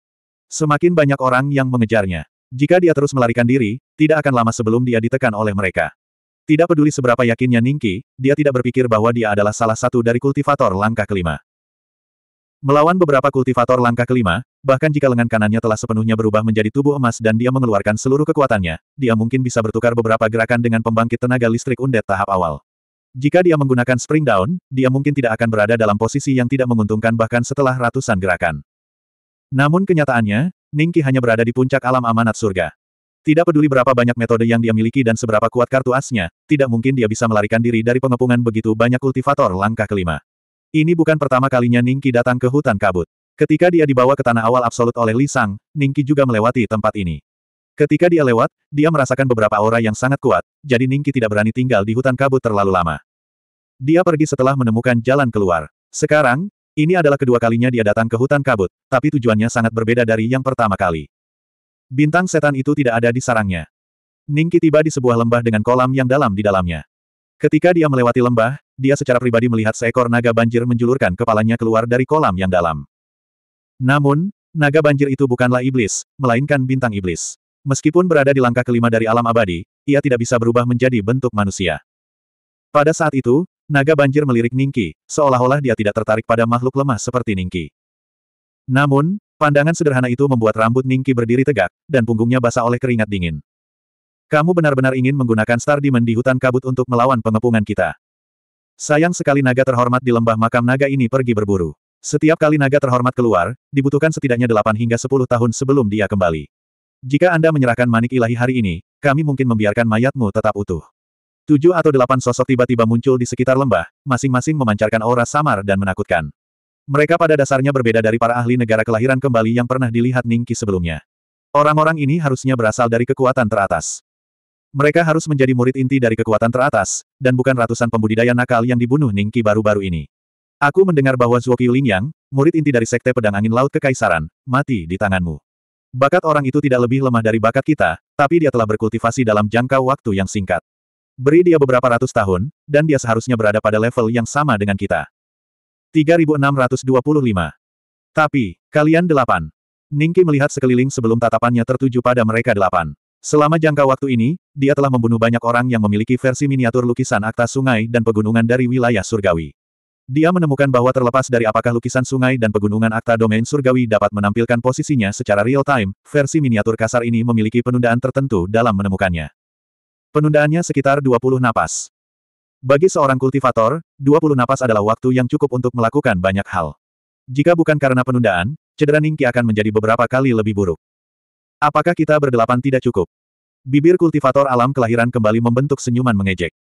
Semakin banyak orang yang mengejarnya. Jika dia terus melarikan diri, tidak akan lama sebelum dia ditekan oleh mereka. Tidak peduli seberapa yakinnya Ningki, dia tidak berpikir bahwa dia adalah salah satu dari kultivator langkah kelima. Melawan beberapa kultivator langkah kelima, bahkan jika lengan kanannya telah sepenuhnya berubah menjadi tubuh emas dan dia mengeluarkan seluruh kekuatannya, dia mungkin bisa bertukar beberapa gerakan dengan pembangkit tenaga listrik undet tahap awal. Jika dia menggunakan spring down, dia mungkin tidak akan berada dalam posisi yang tidak menguntungkan bahkan setelah ratusan gerakan. Namun kenyataannya, Ningki hanya berada di puncak alam amanat surga. Tidak peduli berapa banyak metode yang dia miliki dan seberapa kuat kartu asnya, tidak mungkin dia bisa melarikan diri dari pengepungan begitu banyak kultivator langkah kelima. Ini bukan pertama kalinya Ningki datang ke hutan kabut. Ketika dia dibawa ke tanah awal absolut oleh Li Sang, Ningki juga melewati tempat ini. Ketika dia lewat, dia merasakan beberapa aura yang sangat kuat, jadi Ningki tidak berani tinggal di hutan kabut terlalu lama. Dia pergi setelah menemukan jalan keluar. Sekarang, ini adalah kedua kalinya dia datang ke hutan kabut, tapi tujuannya sangat berbeda dari yang pertama kali. Bintang setan itu tidak ada di sarangnya. Ningki tiba di sebuah lembah dengan kolam yang dalam di dalamnya. Ketika dia melewati lembah, dia secara pribadi melihat seekor naga banjir menjulurkan kepalanya keluar dari kolam yang dalam. Namun, naga banjir itu bukanlah iblis, melainkan bintang iblis. Meskipun berada di langkah kelima dari alam abadi, ia tidak bisa berubah menjadi bentuk manusia. Pada saat itu, naga banjir melirik Ningki, seolah-olah dia tidak tertarik pada makhluk lemah seperti Ningki. Namun, pandangan sederhana itu membuat rambut Ningki berdiri tegak, dan punggungnya basah oleh keringat dingin. Kamu benar-benar ingin menggunakan Star Demon di hutan kabut untuk melawan pengepungan kita. Sayang sekali naga terhormat di lembah makam naga ini pergi berburu. Setiap kali naga terhormat keluar, dibutuhkan setidaknya 8 hingga 10 tahun sebelum dia kembali. Jika Anda menyerahkan manik ilahi hari ini, kami mungkin membiarkan mayatmu tetap utuh. Tujuh atau delapan sosok tiba-tiba muncul di sekitar lembah, masing-masing memancarkan aura samar dan menakutkan. Mereka pada dasarnya berbeda dari para ahli negara kelahiran kembali yang pernah dilihat Ningki sebelumnya. Orang-orang ini harusnya berasal dari kekuatan teratas. Mereka harus menjadi murid inti dari kekuatan teratas, dan bukan ratusan pembudidaya nakal yang dibunuh Ningki baru-baru ini. Aku mendengar bahwa Zuoqiu Lingyang, murid inti dari Sekte Pedang Angin Laut Kekaisaran, mati di tanganmu. Bakat orang itu tidak lebih lemah dari bakat kita, tapi dia telah berkultivasi dalam jangka waktu yang singkat. Beri dia beberapa ratus tahun, dan dia seharusnya berada pada level yang sama dengan kita. 3625. Tapi, kalian delapan. Ningki melihat sekeliling sebelum tatapannya tertuju pada mereka delapan. Selama jangka waktu ini, dia telah membunuh banyak orang yang memiliki versi miniatur lukisan akta sungai dan pegunungan dari wilayah surgawi. Dia menemukan bahwa terlepas dari apakah lukisan sungai dan pegunungan akta domain surgawi dapat menampilkan posisinya secara real-time, versi miniatur kasar ini memiliki penundaan tertentu dalam menemukannya. Penundaannya sekitar 20 napas. Bagi seorang kultivator, 20 napas adalah waktu yang cukup untuk melakukan banyak hal. Jika bukan karena penundaan, cedera Ningki akan menjadi beberapa kali lebih buruk. Apakah kita berdelapan tidak cukup? Bibir kultivator alam kelahiran kembali membentuk senyuman mengejek.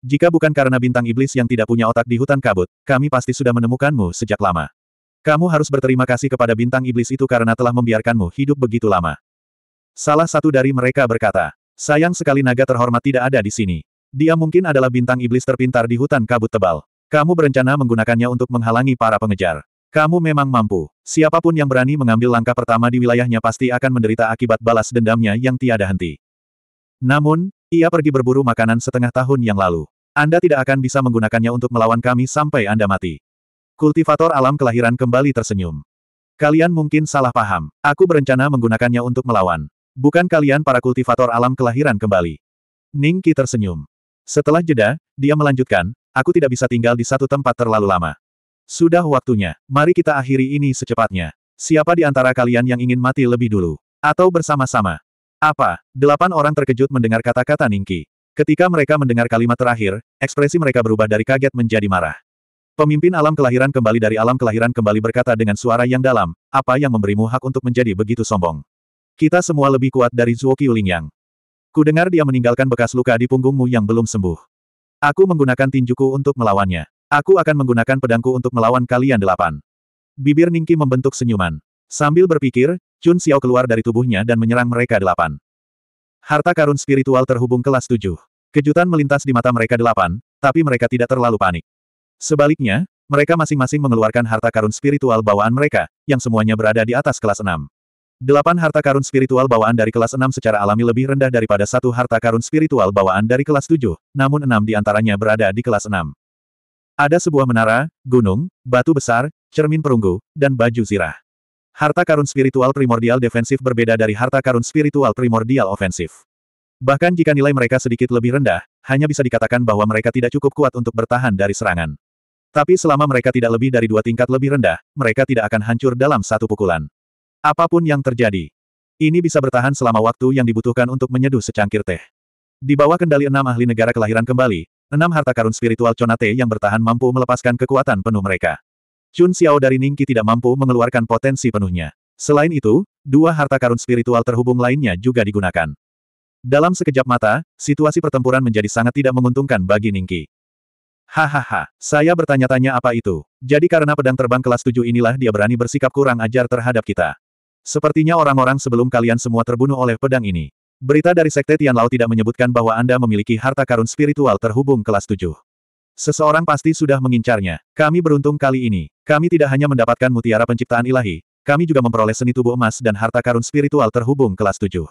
Jika bukan karena bintang iblis yang tidak punya otak di hutan kabut, kami pasti sudah menemukanmu sejak lama. Kamu harus berterima kasih kepada bintang iblis itu karena telah membiarkanmu hidup begitu lama. Salah satu dari mereka berkata, sayang sekali naga terhormat tidak ada di sini. Dia mungkin adalah bintang iblis terpintar di hutan kabut tebal. Kamu berencana menggunakannya untuk menghalangi para pengejar. Kamu memang mampu. Siapapun yang berani mengambil langkah pertama di wilayahnya pasti akan menderita akibat balas dendamnya yang tiada henti. Namun, ia pergi berburu makanan setengah tahun yang lalu. Anda tidak akan bisa menggunakannya untuk melawan kami sampai Anda mati. Kultivator alam kelahiran kembali tersenyum. Kalian mungkin salah paham. Aku berencana menggunakannya untuk melawan. Bukan kalian para kultivator alam kelahiran kembali. Ningki tersenyum. Setelah jeda, dia melanjutkan, aku tidak bisa tinggal di satu tempat terlalu lama. Sudah waktunya, mari kita akhiri ini secepatnya. Siapa di antara kalian yang ingin mati lebih dulu? Atau bersama-sama? Apa? Delapan orang terkejut mendengar kata-kata Ningki. Ketika mereka mendengar kalimat terakhir, ekspresi mereka berubah dari kaget menjadi marah. Pemimpin alam kelahiran kembali dari alam kelahiran kembali berkata dengan suara yang dalam, apa yang memberimu hak untuk menjadi begitu sombong? Kita semua lebih kuat dari Zhuo ku dengar dia meninggalkan bekas luka di punggungmu yang belum sembuh. Aku menggunakan tinjuku untuk melawannya. Aku akan menggunakan pedangku untuk melawan kalian delapan. Bibir Ningki membentuk senyuman. Sambil berpikir, Chun Xiao keluar dari tubuhnya dan menyerang mereka delapan. Harta karun spiritual terhubung kelas tujuh. Kejutan melintas di mata mereka delapan, tapi mereka tidak terlalu panik. Sebaliknya, mereka masing-masing mengeluarkan harta karun spiritual bawaan mereka, yang semuanya berada di atas kelas enam. Delapan harta karun spiritual bawaan dari kelas enam secara alami lebih rendah daripada satu harta karun spiritual bawaan dari kelas tujuh, namun enam di antaranya berada di kelas enam. Ada sebuah menara, gunung, batu besar, cermin perunggu, dan baju zirah. Harta karun spiritual primordial defensif berbeda dari harta karun spiritual primordial ofensif. Bahkan jika nilai mereka sedikit lebih rendah, hanya bisa dikatakan bahwa mereka tidak cukup kuat untuk bertahan dari serangan. Tapi selama mereka tidak lebih dari dua tingkat lebih rendah, mereka tidak akan hancur dalam satu pukulan. Apapun yang terjadi, ini bisa bertahan selama waktu yang dibutuhkan untuk menyeduh secangkir teh. Di bawah kendali enam ahli negara kelahiran kembali, Enam harta karun spiritual Chonate yang bertahan mampu melepaskan kekuatan penuh mereka. Chun Xiao dari Ningqi tidak mampu mengeluarkan potensi penuhnya. Selain itu, dua harta karun spiritual terhubung lainnya juga digunakan. Dalam sekejap mata, situasi pertempuran menjadi sangat tidak menguntungkan bagi Ningqi. Hahaha, saya bertanya-tanya apa itu. Jadi karena pedang terbang kelas tujuh inilah dia berani bersikap kurang ajar terhadap kita. Sepertinya orang-orang sebelum kalian semua terbunuh oleh pedang ini. Berita dari Sekte Tian Lao tidak menyebutkan bahwa Anda memiliki harta karun spiritual terhubung kelas 7. Seseorang pasti sudah mengincarnya. Kami beruntung kali ini. Kami tidak hanya mendapatkan mutiara penciptaan ilahi, kami juga memperoleh seni tubuh emas dan harta karun spiritual terhubung kelas 7.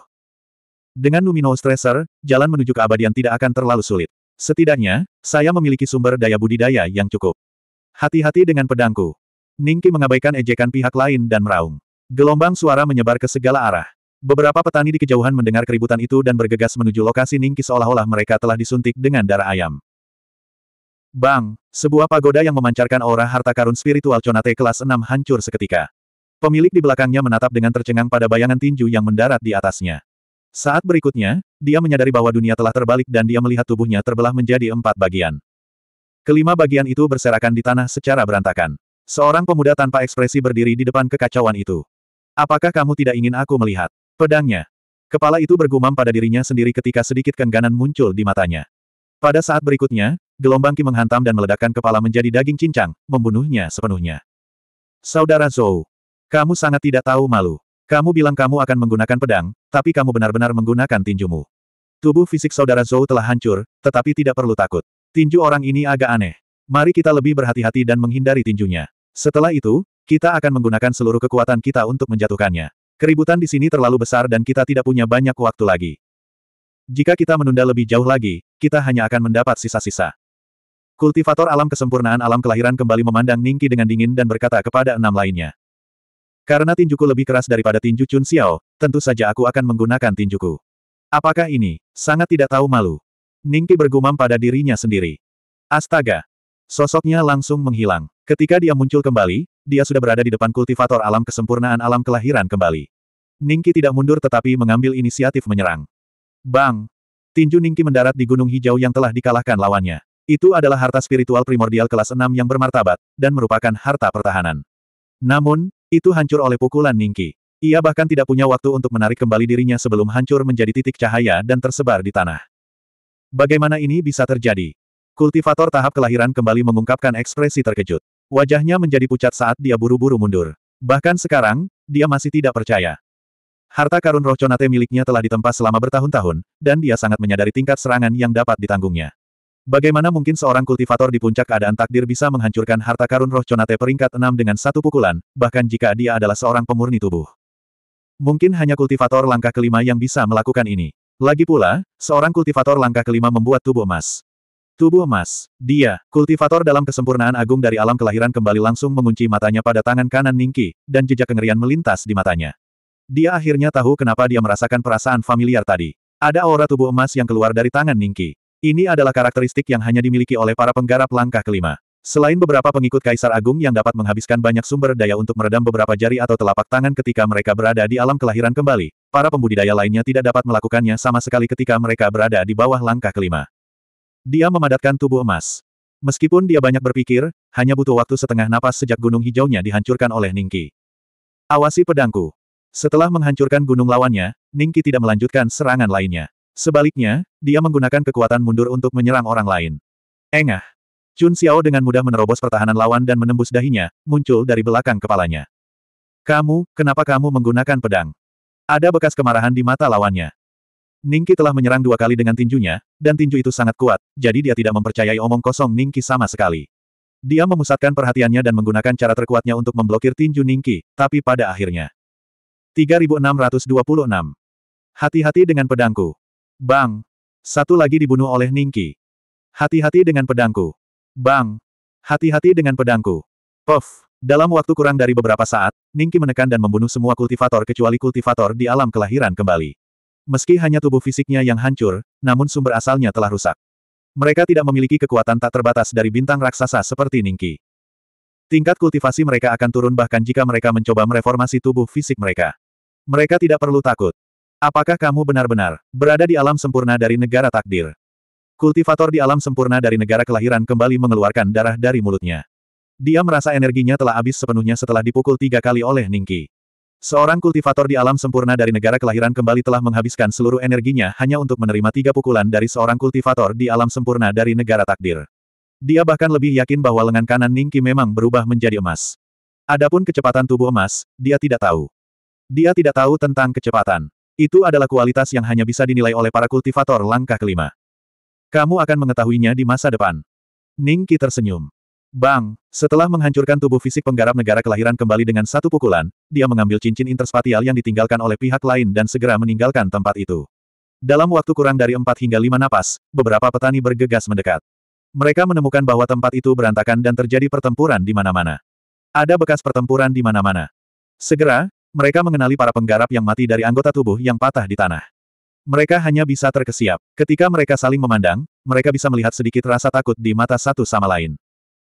Dengan Numino Stresser, jalan menuju keabadian tidak akan terlalu sulit. Setidaknya, saya memiliki sumber daya budidaya yang cukup. Hati-hati dengan pedangku. Ningki mengabaikan ejekan pihak lain dan meraung. Gelombang suara menyebar ke segala arah. Beberapa petani di kejauhan mendengar keributan itu dan bergegas menuju lokasi Ningki seolah-olah mereka telah disuntik dengan darah ayam. Bang! Sebuah pagoda yang memancarkan aura harta karun spiritual Conate kelas 6 hancur seketika. Pemilik di belakangnya menatap dengan tercengang pada bayangan tinju yang mendarat di atasnya. Saat berikutnya, dia menyadari bahwa dunia telah terbalik dan dia melihat tubuhnya terbelah menjadi empat bagian. Kelima bagian itu berserakan di tanah secara berantakan. Seorang pemuda tanpa ekspresi berdiri di depan kekacauan itu. Apakah kamu tidak ingin aku melihat? Pedangnya. Kepala itu bergumam pada dirinya sendiri ketika sedikit kengganan muncul di matanya. Pada saat berikutnya, gelombang Ki menghantam dan meledakkan kepala menjadi daging cincang, membunuhnya sepenuhnya. Saudara Zhou, kamu sangat tidak tahu malu. Kamu bilang kamu akan menggunakan pedang, tapi kamu benar-benar menggunakan tinjumu. Tubuh fisik saudara Zhou telah hancur, tetapi tidak perlu takut. Tinju orang ini agak aneh. Mari kita lebih berhati-hati dan menghindari tinjunya. Setelah itu, kita akan menggunakan seluruh kekuatan kita untuk menjatuhkannya. Keributan di sini terlalu besar dan kita tidak punya banyak waktu lagi. Jika kita menunda lebih jauh lagi, kita hanya akan mendapat sisa-sisa. Kultivator alam kesempurnaan alam kelahiran kembali memandang Ningki dengan dingin dan berkata kepada enam lainnya. Karena tinjuku lebih keras daripada tinju Chun Xiao, tentu saja aku akan menggunakan tinjuku. Apakah ini, sangat tidak tahu malu. Ningki bergumam pada dirinya sendiri. Astaga! Sosoknya langsung menghilang. Ketika dia muncul kembali, dia sudah berada di depan kultivator alam kesempurnaan alam kelahiran kembali. Ningki tidak mundur tetapi mengambil inisiatif menyerang. Bang! Tinju Ningki mendarat di Gunung Hijau yang telah dikalahkan lawannya. Itu adalah harta spiritual primordial kelas 6 yang bermartabat, dan merupakan harta pertahanan. Namun, itu hancur oleh pukulan Ningki. Ia bahkan tidak punya waktu untuk menarik kembali dirinya sebelum hancur menjadi titik cahaya dan tersebar di tanah. Bagaimana ini bisa terjadi? Kultivator tahap kelahiran kembali mengungkapkan ekspresi terkejut. Wajahnya menjadi pucat saat dia buru-buru mundur. Bahkan sekarang, dia masih tidak percaya. Harta karun roh conate miliknya telah ditempa selama bertahun-tahun, dan dia sangat menyadari tingkat serangan yang dapat ditanggungnya. Bagaimana mungkin seorang kultivator di puncak keadaan takdir bisa menghancurkan harta karun roh conate peringkat 6 dengan satu pukulan, bahkan jika dia adalah seorang pemurni tubuh. Mungkin hanya kultivator langkah kelima yang bisa melakukan ini. Lagi pula, seorang kultivator langkah kelima membuat tubuh emas. Tubuh emas. Dia, kultivator dalam kesempurnaan agung dari alam kelahiran kembali langsung mengunci matanya pada tangan kanan Ningki, dan jejak kengerian melintas di matanya. Dia akhirnya tahu kenapa dia merasakan perasaan familiar tadi. Ada aura tubuh emas yang keluar dari tangan Ningki. Ini adalah karakteristik yang hanya dimiliki oleh para penggarap langkah kelima. Selain beberapa pengikut Kaisar Agung yang dapat menghabiskan banyak sumber daya untuk meredam beberapa jari atau telapak tangan ketika mereka berada di alam kelahiran kembali, para pembudidaya lainnya tidak dapat melakukannya sama sekali ketika mereka berada di bawah langkah kelima. Dia memadatkan tubuh emas. Meskipun dia banyak berpikir, hanya butuh waktu setengah napas sejak gunung hijaunya dihancurkan oleh Ningki. Awasi pedangku. Setelah menghancurkan gunung lawannya, Ningki tidak melanjutkan serangan lainnya. Sebaliknya, dia menggunakan kekuatan mundur untuk menyerang orang lain. Engah. Chun Xiao dengan mudah menerobos pertahanan lawan dan menembus dahinya, muncul dari belakang kepalanya. Kamu, kenapa kamu menggunakan pedang? Ada bekas kemarahan di mata lawannya. Ningki telah menyerang dua kali dengan tinjunya, dan tinju itu sangat kuat, jadi dia tidak mempercayai omong kosong Ningki sama sekali. Dia memusatkan perhatiannya dan menggunakan cara terkuatnya untuk memblokir tinju Ningki, tapi pada akhirnya. 3626. Hati-hati dengan pedangku. Bang. Satu lagi dibunuh oleh Ningki. Hati-hati dengan pedangku. Bang. Hati-hati dengan pedangku. Puff. Dalam waktu kurang dari beberapa saat, Ningki menekan dan membunuh semua kultivator kecuali kultivator di alam kelahiran kembali. Meski hanya tubuh fisiknya yang hancur, namun sumber asalnya telah rusak. Mereka tidak memiliki kekuatan tak terbatas dari bintang raksasa seperti Ningki. Tingkat kultivasi mereka akan turun bahkan jika mereka mencoba mereformasi tubuh fisik mereka. Mereka tidak perlu takut. Apakah kamu benar-benar berada di alam sempurna dari negara takdir? Kultivator di alam sempurna dari negara kelahiran kembali mengeluarkan darah dari mulutnya. Dia merasa energinya telah habis sepenuhnya setelah dipukul tiga kali oleh Ningki. Seorang kultivator di alam sempurna dari negara kelahiran kembali telah menghabiskan seluruh energinya hanya untuk menerima tiga pukulan dari seorang kultivator di alam sempurna dari negara takdir. Dia bahkan lebih yakin bahwa lengan kanan Ningki memang berubah menjadi emas. Adapun kecepatan tubuh emas, dia tidak tahu. Dia tidak tahu tentang kecepatan. Itu adalah kualitas yang hanya bisa dinilai oleh para kultivator langkah kelima. Kamu akan mengetahuinya di masa depan. Ningki tersenyum. Bang! Setelah menghancurkan tubuh fisik penggarap negara kelahiran kembali dengan satu pukulan, dia mengambil cincin interspatial yang ditinggalkan oleh pihak lain dan segera meninggalkan tempat itu. Dalam waktu kurang dari 4 hingga 5 napas, beberapa petani bergegas mendekat. Mereka menemukan bahwa tempat itu berantakan dan terjadi pertempuran di mana-mana. Ada bekas pertempuran di mana-mana. Segera, mereka mengenali para penggarap yang mati dari anggota tubuh yang patah di tanah. Mereka hanya bisa terkesiap. Ketika mereka saling memandang, mereka bisa melihat sedikit rasa takut di mata satu sama lain.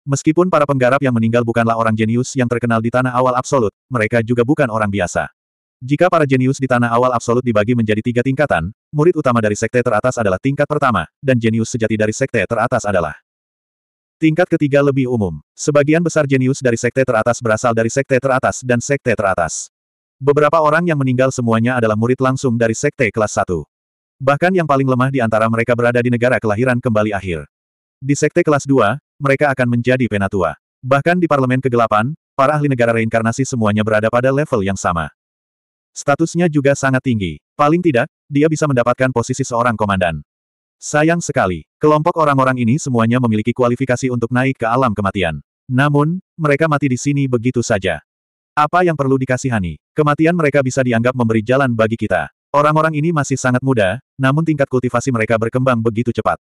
Meskipun para penggarap yang meninggal bukanlah orang jenius yang terkenal di tanah awal absolut, mereka juga bukan orang biasa. Jika para jenius di tanah awal absolut dibagi menjadi tiga tingkatan, murid utama dari sekte teratas adalah tingkat pertama, dan jenius sejati dari sekte teratas adalah tingkat ketiga lebih umum. Sebagian besar jenius dari sekte teratas berasal dari sekte teratas dan sekte teratas. Beberapa orang yang meninggal semuanya adalah murid langsung dari sekte kelas 1. Bahkan yang paling lemah di antara mereka berada di negara kelahiran kembali akhir. Di sekte kelas 2, mereka akan menjadi penatua. Bahkan di parlemen kegelapan, para ahli negara reinkarnasi semuanya berada pada level yang sama. Statusnya juga sangat tinggi. Paling tidak, dia bisa mendapatkan posisi seorang komandan. Sayang sekali, kelompok orang-orang ini semuanya memiliki kualifikasi untuk naik ke alam kematian. Namun, mereka mati di sini begitu saja. Apa yang perlu dikasihani? Kematian mereka bisa dianggap memberi jalan bagi kita. Orang-orang ini masih sangat muda, namun tingkat kultivasi mereka berkembang begitu cepat.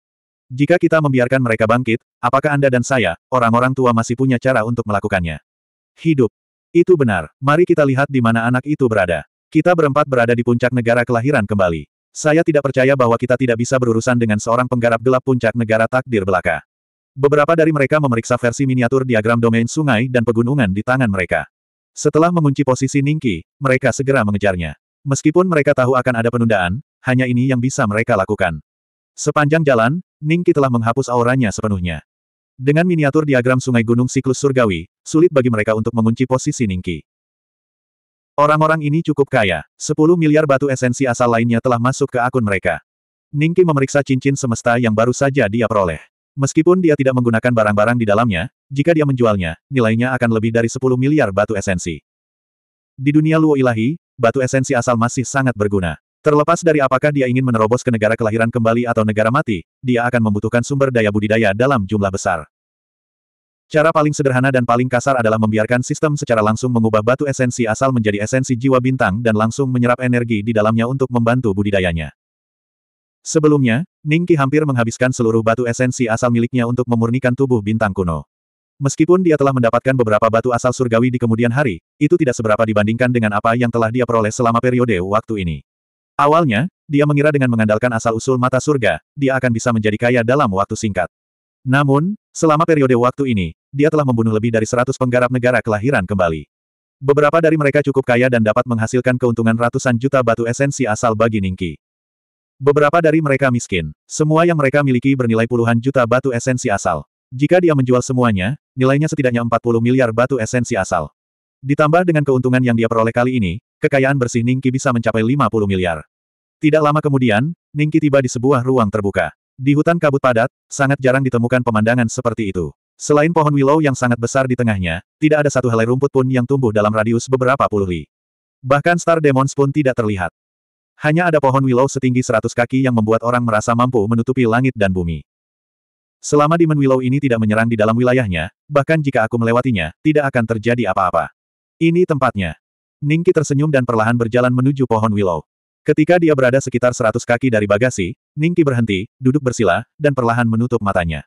Jika kita membiarkan mereka bangkit, apakah Anda dan saya, orang-orang tua masih punya cara untuk melakukannya? Hidup. Itu benar. Mari kita lihat di mana anak itu berada. Kita berempat berada di puncak negara kelahiran kembali. Saya tidak percaya bahwa kita tidak bisa berurusan dengan seorang penggarap gelap puncak negara takdir belaka. Beberapa dari mereka memeriksa versi miniatur diagram domain sungai dan pegunungan di tangan mereka. Setelah mengunci posisi Ningki, mereka segera mengejarnya. Meskipun mereka tahu akan ada penundaan, hanya ini yang bisa mereka lakukan. Sepanjang jalan, Ningki telah menghapus auranya sepenuhnya. Dengan miniatur diagram sungai gunung siklus surgawi, sulit bagi mereka untuk mengunci posisi Ningki. Orang-orang ini cukup kaya, 10 miliar batu esensi asal lainnya telah masuk ke akun mereka. Ningki memeriksa cincin semesta yang baru saja dia peroleh. Meskipun dia tidak menggunakan barang-barang di dalamnya, jika dia menjualnya, nilainya akan lebih dari 10 miliar batu esensi. Di dunia Luo Ilahi, batu esensi asal masih sangat berguna. Terlepas dari apakah dia ingin menerobos ke negara kelahiran kembali atau negara mati, dia akan membutuhkan sumber daya budidaya dalam jumlah besar. Cara paling sederhana dan paling kasar adalah membiarkan sistem secara langsung mengubah batu esensi asal menjadi esensi jiwa bintang dan langsung menyerap energi di dalamnya untuk membantu budidayanya. Sebelumnya, Ningki hampir menghabiskan seluruh batu esensi asal miliknya untuk memurnikan tubuh bintang kuno. Meskipun dia telah mendapatkan beberapa batu asal surgawi di kemudian hari, itu tidak seberapa dibandingkan dengan apa yang telah dia peroleh selama periode waktu ini. Awalnya, dia mengira dengan mengandalkan asal-usul mata surga, dia akan bisa menjadi kaya dalam waktu singkat. Namun, selama periode waktu ini, dia telah membunuh lebih dari seratus penggarap negara kelahiran kembali. Beberapa dari mereka cukup kaya dan dapat menghasilkan keuntungan ratusan juta batu esensi asal bagi Ningki. Beberapa dari mereka miskin. Semua yang mereka miliki bernilai puluhan juta batu esensi asal. Jika dia menjual semuanya, nilainya setidaknya 40 miliar batu esensi asal. Ditambah dengan keuntungan yang dia peroleh kali ini, kekayaan bersih Ningki bisa mencapai 50 miliar. Tidak lama kemudian, Ningki tiba di sebuah ruang terbuka. Di hutan kabut padat, sangat jarang ditemukan pemandangan seperti itu. Selain pohon willow yang sangat besar di tengahnya, tidak ada satu helai rumput pun yang tumbuh dalam radius beberapa puluh li. Bahkan Star Demons pun tidak terlihat. Hanya ada pohon willow setinggi 100 kaki yang membuat orang merasa mampu menutupi langit dan bumi. Selama Demon Willow ini tidak menyerang di dalam wilayahnya, bahkan jika aku melewatinya, tidak akan terjadi apa-apa. Ini tempatnya. Ningki tersenyum dan perlahan berjalan menuju pohon willow. Ketika dia berada sekitar seratus kaki dari bagasi, Ningki berhenti, duduk bersila, dan perlahan menutup matanya.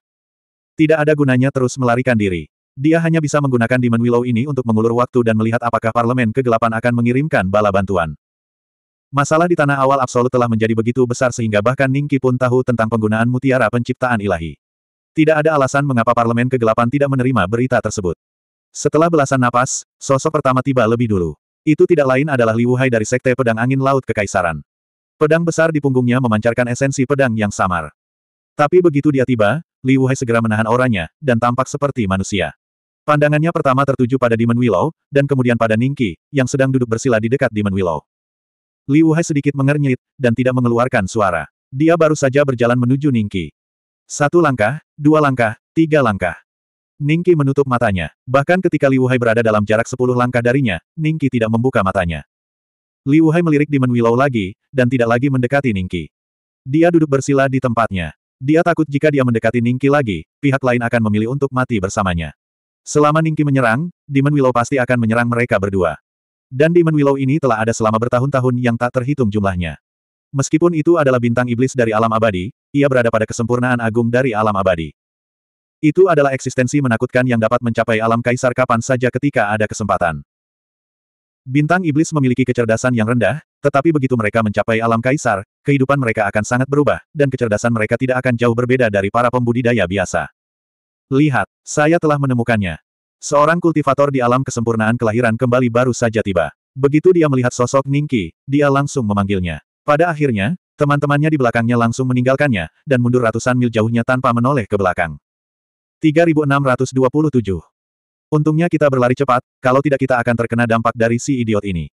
Tidak ada gunanya terus melarikan diri. Dia hanya bisa menggunakan Demon Willow ini untuk mengulur waktu dan melihat apakah parlemen kegelapan akan mengirimkan bala bantuan. Masalah di tanah awal absolut telah menjadi begitu besar sehingga bahkan Ningki pun tahu tentang penggunaan mutiara penciptaan ilahi. Tidak ada alasan mengapa parlemen kegelapan tidak menerima berita tersebut. Setelah belasan napas, sosok pertama tiba lebih dulu. Itu tidak lain adalah Li Wuhai dari Sekte Pedang Angin Laut Kekaisaran. Pedang besar di punggungnya memancarkan esensi pedang yang samar. Tapi begitu dia tiba, Li Wuhai segera menahan auranya, dan tampak seperti manusia. Pandangannya pertama tertuju pada Demon Willow, dan kemudian pada Ningki, yang sedang duduk bersila di dekat Demon Willow. Li Wuhai sedikit mengernyit, dan tidak mengeluarkan suara. Dia baru saja berjalan menuju Ningki. Satu langkah, dua langkah, tiga langkah. Ningki menutup matanya. Bahkan ketika Li Wuhai berada dalam jarak sepuluh langkah darinya, Ningki tidak membuka matanya. Li Wuhai melirik di Menwilau lagi, dan tidak lagi mendekati Ningki. Dia duduk bersila di tempatnya. Dia takut jika dia mendekati Ningki lagi, pihak lain akan memilih untuk mati bersamanya. Selama Ningki menyerang, Demon Willow pasti akan menyerang mereka berdua. Dan Demon Willow ini telah ada selama bertahun-tahun yang tak terhitung jumlahnya. Meskipun itu adalah bintang iblis dari alam abadi, ia berada pada kesempurnaan agung dari alam abadi. Itu adalah eksistensi menakutkan yang dapat mencapai alam kaisar kapan saja ketika ada kesempatan. Bintang iblis memiliki kecerdasan yang rendah, tetapi begitu mereka mencapai alam kaisar, kehidupan mereka akan sangat berubah, dan kecerdasan mereka tidak akan jauh berbeda dari para pembudidaya biasa. Lihat, saya telah menemukannya. Seorang kultivator di alam kesempurnaan kelahiran kembali baru saja tiba. Begitu dia melihat sosok Ningki, dia langsung memanggilnya. Pada akhirnya, teman-temannya di belakangnya langsung meninggalkannya, dan mundur ratusan mil jauhnya tanpa menoleh ke belakang. 3627. Untungnya kita berlari cepat, kalau tidak kita akan terkena dampak dari si idiot ini.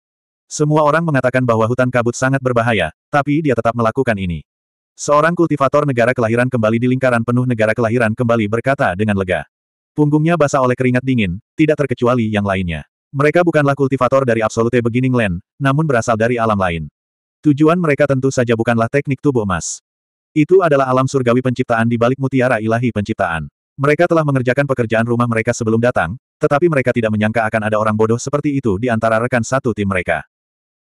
Semua orang mengatakan bahwa hutan kabut sangat berbahaya, tapi dia tetap melakukan ini. Seorang kultivator negara kelahiran kembali di lingkaran penuh negara kelahiran kembali berkata dengan lega. Punggungnya basah oleh keringat dingin, tidak terkecuali yang lainnya. Mereka bukanlah kultivator dari Absolute Beginning Land, namun berasal dari alam lain. Tujuan mereka tentu saja bukanlah teknik tubuh emas. Itu adalah alam surgawi penciptaan di balik mutiara ilahi penciptaan. Mereka telah mengerjakan pekerjaan rumah mereka sebelum datang, tetapi mereka tidak menyangka akan ada orang bodoh seperti itu di antara rekan satu tim mereka.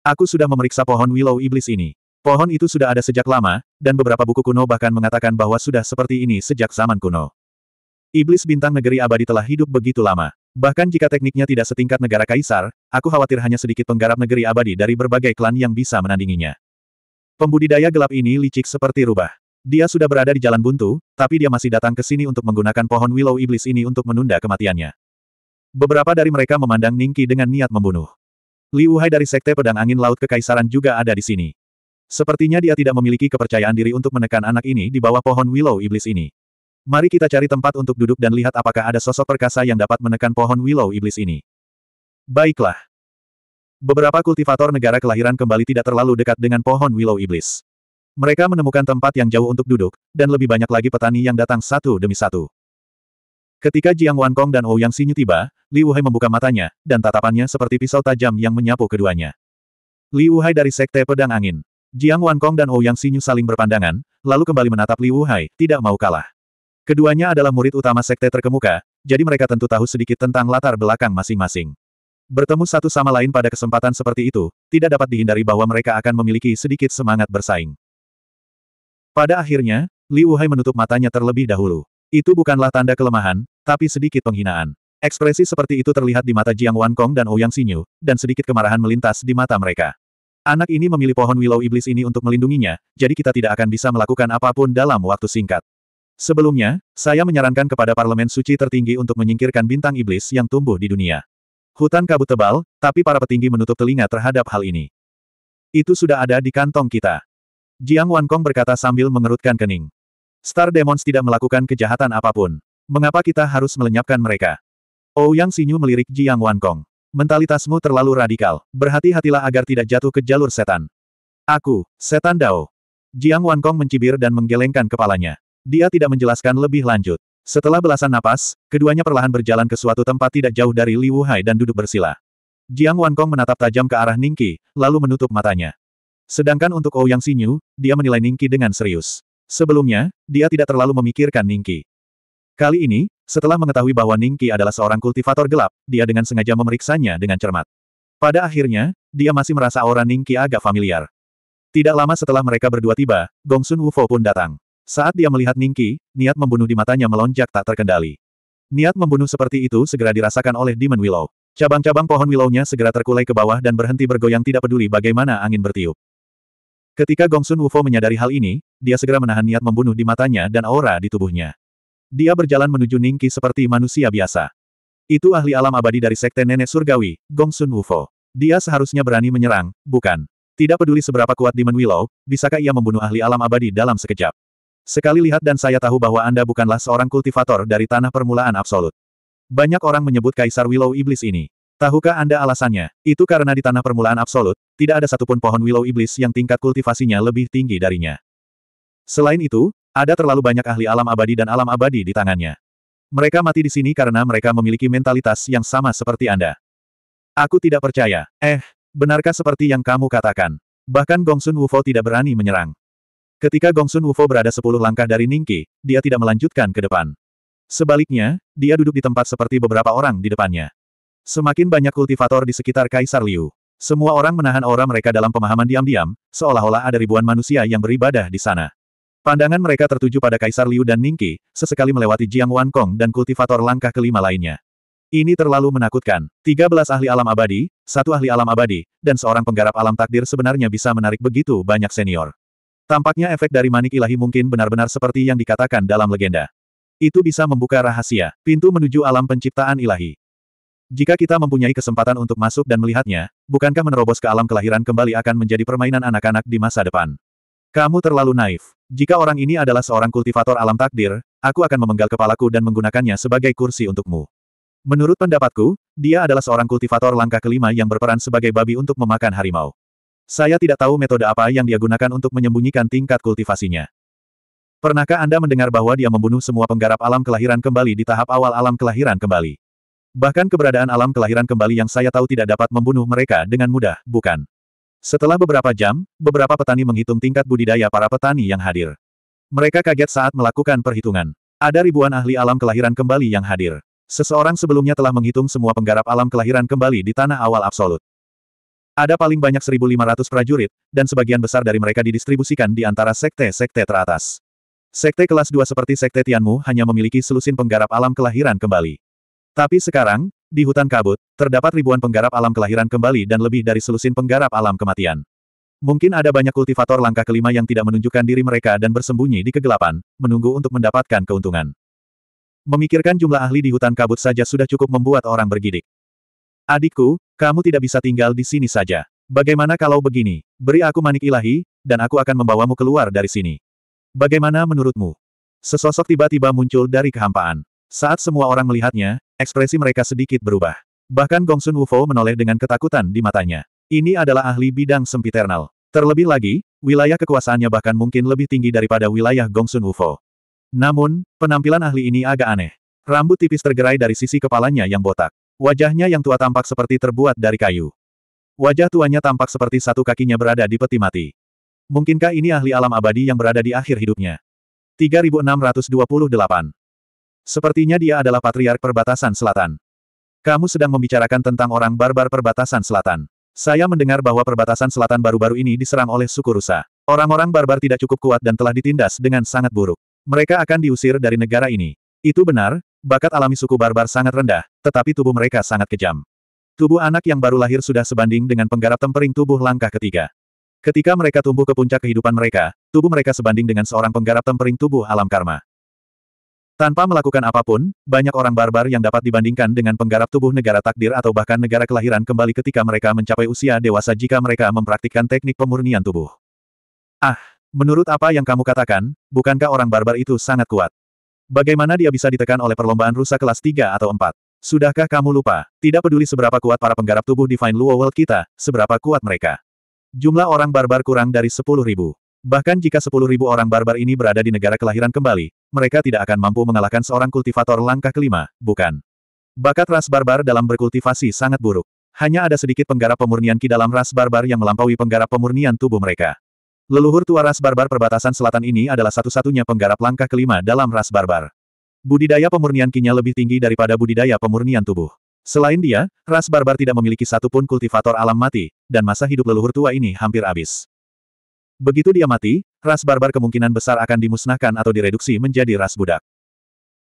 Aku sudah memeriksa pohon willow iblis ini. Pohon itu sudah ada sejak lama, dan beberapa buku kuno bahkan mengatakan bahwa sudah seperti ini sejak zaman kuno. Iblis bintang negeri abadi telah hidup begitu lama. Bahkan jika tekniknya tidak setingkat negara kaisar, aku khawatir hanya sedikit penggarap negeri abadi dari berbagai klan yang bisa menandinginya. Pembudidaya gelap ini licik seperti rubah. Dia sudah berada di jalan buntu, tapi dia masih datang ke sini untuk menggunakan pohon willow iblis ini untuk menunda kematiannya. Beberapa dari mereka memandang Ningki dengan niat membunuh. Li Wuhai dari Sekte Pedang Angin Laut Kekaisaran juga ada di sini. Sepertinya dia tidak memiliki kepercayaan diri untuk menekan anak ini di bawah pohon willow iblis ini. Mari kita cari tempat untuk duduk dan lihat apakah ada sosok perkasa yang dapat menekan pohon willow iblis ini. Baiklah. Beberapa kultivator negara kelahiran kembali tidak terlalu dekat dengan pohon willow iblis. Mereka menemukan tempat yang jauh untuk duduk, dan lebih banyak lagi petani yang datang satu demi satu. Ketika Jiang Wankong dan Ouyang Xinyu tiba, Li Wuhai membuka matanya, dan tatapannya seperti pisau tajam yang menyapu keduanya. Li Wuhai dari Sekte Pedang Angin. Jiang Wankong dan Ouyang Xinyu saling berpandangan, lalu kembali menatap Li Wuhai, tidak mau kalah. Keduanya adalah murid utama Sekte terkemuka, jadi mereka tentu tahu sedikit tentang latar belakang masing-masing. Bertemu satu sama lain pada kesempatan seperti itu, tidak dapat dihindari bahwa mereka akan memiliki sedikit semangat bersaing. Pada akhirnya, Li Wuhai menutup matanya terlebih dahulu. Itu bukanlah tanda kelemahan, tapi sedikit penghinaan. Ekspresi seperti itu terlihat di mata Jiang Wankong dan Ouyang Sinyu, dan sedikit kemarahan melintas di mata mereka. Anak ini memilih pohon willow iblis ini untuk melindunginya, jadi kita tidak akan bisa melakukan apapun dalam waktu singkat. Sebelumnya, saya menyarankan kepada parlemen suci tertinggi untuk menyingkirkan bintang iblis yang tumbuh di dunia. Hutan kabut tebal, tapi para petinggi menutup telinga terhadap hal ini. Itu sudah ada di kantong kita. Jiang Wankong berkata sambil mengerutkan kening. Star Demons tidak melakukan kejahatan apapun. Mengapa kita harus melenyapkan mereka? Ouyang oh, Sinyu melirik Jiang Wankong. Mentalitasmu terlalu radikal. Berhati-hatilah agar tidak jatuh ke jalur setan. Aku, setan Dao. Jiang Wankong mencibir dan menggelengkan kepalanya. Dia tidak menjelaskan lebih lanjut. Setelah belasan napas, keduanya perlahan berjalan ke suatu tempat tidak jauh dari Liu Hai dan duduk bersila. Jiang Wankong menatap tajam ke arah Ningqi, lalu menutup matanya. Sedangkan untuk Ouyang Sinyu, dia menilai Ningki dengan serius. Sebelumnya, dia tidak terlalu memikirkan Ningki. Kali ini, setelah mengetahui bahwa Ningki adalah seorang kultivator gelap, dia dengan sengaja memeriksanya dengan cermat. Pada akhirnya, dia masih merasa aura Ningki agak familiar. Tidak lama setelah mereka berdua tiba, Gongsun Wufo pun datang. Saat dia melihat Ningki, niat membunuh di matanya melonjak tak terkendali. Niat membunuh seperti itu segera dirasakan oleh Demon Willow. Cabang-cabang pohon willownya segera terkulai ke bawah dan berhenti bergoyang tidak peduli bagaimana angin bertiup. Ketika Gongsun Wufo menyadari hal ini, dia segera menahan niat membunuh di matanya dan aura di tubuhnya. Dia berjalan menuju Ningki seperti manusia biasa. Itu ahli alam abadi dari Sekte Nenek Surgawi, Gongsun Wufo. Dia seharusnya berani menyerang, bukan? Tidak peduli seberapa kuat Demon Willow, bisakah ia membunuh ahli alam abadi dalam sekejap? Sekali lihat dan saya tahu bahwa Anda bukanlah seorang kultivator dari tanah permulaan absolut. Banyak orang menyebut Kaisar Willow Iblis ini. Tahukah Anda alasannya? Itu karena di tanah permulaan absolut, tidak ada satupun pohon willow iblis yang tingkat kultivasinya lebih tinggi darinya. Selain itu, ada terlalu banyak ahli alam abadi dan alam abadi di tangannya. Mereka mati di sini karena mereka memiliki mentalitas yang sama seperti Anda. Aku tidak percaya. Eh, benarkah seperti yang kamu katakan? Bahkan Gongsun Wufo tidak berani menyerang. Ketika Gongsun Wufo berada sepuluh langkah dari Ningki, dia tidak melanjutkan ke depan. Sebaliknya, dia duduk di tempat seperti beberapa orang di depannya. Semakin banyak kultivator di sekitar Kaisar Liu. Semua orang menahan aura mereka dalam pemahaman diam-diam, seolah-olah ada ribuan manusia yang beribadah di sana. Pandangan mereka tertuju pada Kaisar Liu dan Ningqi, sesekali melewati Jiang Wan Kong dan kultivator langkah kelima lainnya. Ini terlalu menakutkan. 13 ahli alam abadi, satu ahli alam abadi, dan seorang penggarap alam takdir sebenarnya bisa menarik begitu banyak senior. Tampaknya efek dari manik ilahi mungkin benar-benar seperti yang dikatakan dalam legenda. Itu bisa membuka rahasia, pintu menuju alam penciptaan ilahi. Jika kita mempunyai kesempatan untuk masuk dan melihatnya, bukankah menerobos ke alam kelahiran kembali akan menjadi permainan anak-anak di masa depan? Kamu terlalu naif. Jika orang ini adalah seorang kultivator alam takdir, aku akan memenggal kepalaku dan menggunakannya sebagai kursi untukmu. Menurut pendapatku, dia adalah seorang kultivator langkah kelima yang berperan sebagai babi untuk memakan harimau. Saya tidak tahu metode apa yang dia gunakan untuk menyembunyikan tingkat kultivasinya. Pernahkah Anda mendengar bahwa dia membunuh semua penggarap alam kelahiran kembali di tahap awal alam kelahiran kembali? Bahkan keberadaan alam kelahiran kembali yang saya tahu tidak dapat membunuh mereka dengan mudah, bukan? Setelah beberapa jam, beberapa petani menghitung tingkat budidaya para petani yang hadir. Mereka kaget saat melakukan perhitungan. Ada ribuan ahli alam kelahiran kembali yang hadir. Seseorang sebelumnya telah menghitung semua penggarap alam kelahiran kembali di tanah awal absolut. Ada paling banyak 1.500 prajurit, dan sebagian besar dari mereka didistribusikan di antara sekte-sekte teratas. Sekte kelas 2 seperti Sekte Tianmu hanya memiliki selusin penggarap alam kelahiran kembali. Tapi sekarang, di hutan kabut, terdapat ribuan penggarap alam kelahiran kembali dan lebih dari selusin penggarap alam kematian. Mungkin ada banyak kultivator langkah kelima yang tidak menunjukkan diri mereka dan bersembunyi di kegelapan, menunggu untuk mendapatkan keuntungan. Memikirkan jumlah ahli di hutan kabut saja sudah cukup membuat orang bergidik. Adikku, kamu tidak bisa tinggal di sini saja. Bagaimana kalau begini? Beri aku manik ilahi, dan aku akan membawamu keluar dari sini. Bagaimana menurutmu? Sesosok tiba-tiba muncul dari kehampaan. Saat semua orang melihatnya, Ekspresi mereka sedikit berubah. Bahkan Gongsun Wufo menoleh dengan ketakutan di matanya. Ini adalah ahli bidang sempiternal. Terlebih lagi, wilayah kekuasaannya bahkan mungkin lebih tinggi daripada wilayah Gongsun Wufo. Namun, penampilan ahli ini agak aneh. Rambut tipis tergerai dari sisi kepalanya yang botak. Wajahnya yang tua tampak seperti terbuat dari kayu. Wajah tuanya tampak seperti satu kakinya berada di peti mati. Mungkinkah ini ahli alam abadi yang berada di akhir hidupnya? 3628 Sepertinya dia adalah patriark perbatasan selatan. Kamu sedang membicarakan tentang orang barbar perbatasan selatan. Saya mendengar bahwa perbatasan selatan baru-baru ini diserang oleh suku Rusa. Orang-orang barbar tidak cukup kuat dan telah ditindas dengan sangat buruk. Mereka akan diusir dari negara ini. Itu benar, bakat alami suku barbar sangat rendah, tetapi tubuh mereka sangat kejam. Tubuh anak yang baru lahir sudah sebanding dengan penggarap tempering tubuh langkah ketiga. Ketika mereka tumbuh ke puncak kehidupan mereka, tubuh mereka sebanding dengan seorang penggarap tempering tubuh alam karma. Tanpa melakukan apapun, banyak orang barbar yang dapat dibandingkan dengan penggarap tubuh negara takdir atau bahkan negara kelahiran kembali ketika mereka mencapai usia dewasa jika mereka mempraktikkan teknik pemurnian tubuh. Ah, menurut apa yang kamu katakan, bukankah orang barbar itu sangat kuat? Bagaimana dia bisa ditekan oleh perlombaan rusa kelas 3 atau 4? Sudahkah kamu lupa? Tidak peduli seberapa kuat para penggarap tubuh Divine Luo World kita, seberapa kuat mereka. Jumlah orang barbar kurang dari 10 ribu. Bahkan jika ribu orang barbar ini berada di negara kelahiran kembali, mereka tidak akan mampu mengalahkan seorang kultivator langkah kelima, bukan? Bakat ras barbar dalam berkultivasi sangat buruk. Hanya ada sedikit penggarap pemurnian ki dalam ras barbar yang melampaui penggarap pemurnian tubuh mereka. Leluhur tua ras barbar perbatasan selatan ini adalah satu-satunya penggarap langkah kelima dalam ras barbar. Budidaya pemurnian kinya lebih tinggi daripada budidaya pemurnian tubuh. Selain dia, ras barbar tidak memiliki satupun kultivator alam mati, dan masa hidup leluhur tua ini hampir habis. Begitu dia mati, ras barbar kemungkinan besar akan dimusnahkan atau direduksi menjadi ras budak.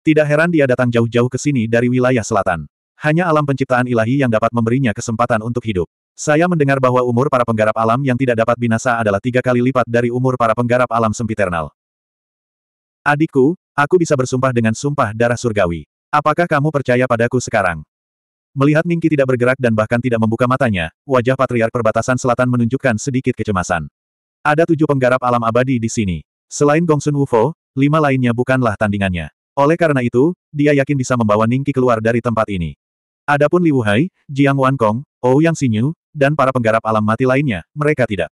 Tidak heran dia datang jauh-jauh ke sini dari wilayah selatan. Hanya alam penciptaan ilahi yang dapat memberinya kesempatan untuk hidup. Saya mendengar bahwa umur para penggarap alam yang tidak dapat binasa adalah tiga kali lipat dari umur para penggarap alam sempiternal. Adikku, aku bisa bersumpah dengan sumpah darah surgawi. Apakah kamu percaya padaku sekarang? Melihat Ningki tidak bergerak dan bahkan tidak membuka matanya, wajah Patriark Perbatasan Selatan menunjukkan sedikit kecemasan. Ada tujuh penggarap alam abadi di sini. Selain Gongsun Wufo, lima lainnya bukanlah tandingannya. Oleh karena itu, dia yakin bisa membawa Ningki keluar dari tempat ini. Adapun Liu Hai, Jiang Wan Wankong, Ou Yang Xinyu, dan para penggarap alam mati lainnya, mereka tidak.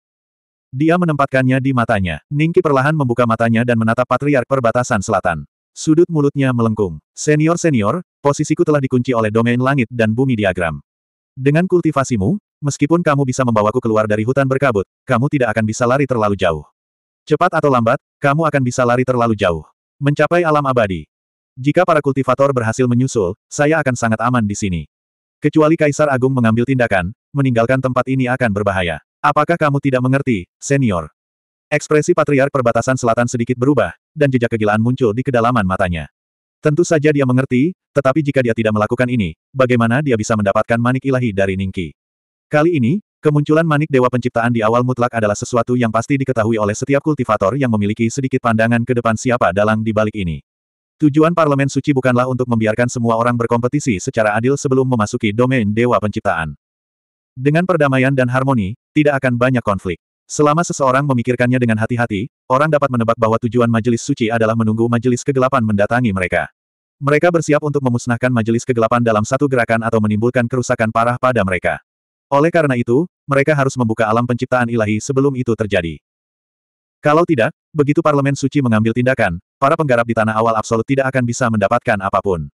Dia menempatkannya di matanya. Ningki perlahan membuka matanya dan menatap Patriark Perbatasan Selatan. Sudut mulutnya melengkung. Senior-senior, posisiku telah dikunci oleh domain langit dan bumi diagram. Dengan kultivasimu, Meskipun kamu bisa membawaku keluar dari hutan berkabut, kamu tidak akan bisa lari terlalu jauh. Cepat atau lambat, kamu akan bisa lari terlalu jauh. Mencapai alam abadi. Jika para kultivator berhasil menyusul, saya akan sangat aman di sini. Kecuali Kaisar Agung mengambil tindakan, meninggalkan tempat ini akan berbahaya. Apakah kamu tidak mengerti, senior? Ekspresi patriark perbatasan selatan sedikit berubah, dan jejak kegilaan muncul di kedalaman matanya. Tentu saja dia mengerti, tetapi jika dia tidak melakukan ini, bagaimana dia bisa mendapatkan manik ilahi dari Ningki? Kali ini, kemunculan manik dewa penciptaan di awal mutlak adalah sesuatu yang pasti diketahui oleh setiap kultivator yang memiliki sedikit pandangan ke depan siapa dalang di balik ini. Tujuan parlemen suci bukanlah untuk membiarkan semua orang berkompetisi secara adil sebelum memasuki domain dewa penciptaan. Dengan perdamaian dan harmoni, tidak akan banyak konflik. Selama seseorang memikirkannya dengan hati-hati, orang dapat menebak bahwa tujuan majelis suci adalah menunggu majelis kegelapan mendatangi mereka. Mereka bersiap untuk memusnahkan majelis kegelapan dalam satu gerakan atau menimbulkan kerusakan parah pada mereka. Oleh karena itu, mereka harus membuka alam penciptaan ilahi sebelum itu terjadi. Kalau tidak, begitu parlemen suci mengambil tindakan, para penggarap di tanah awal absolut tidak akan bisa mendapatkan apapun.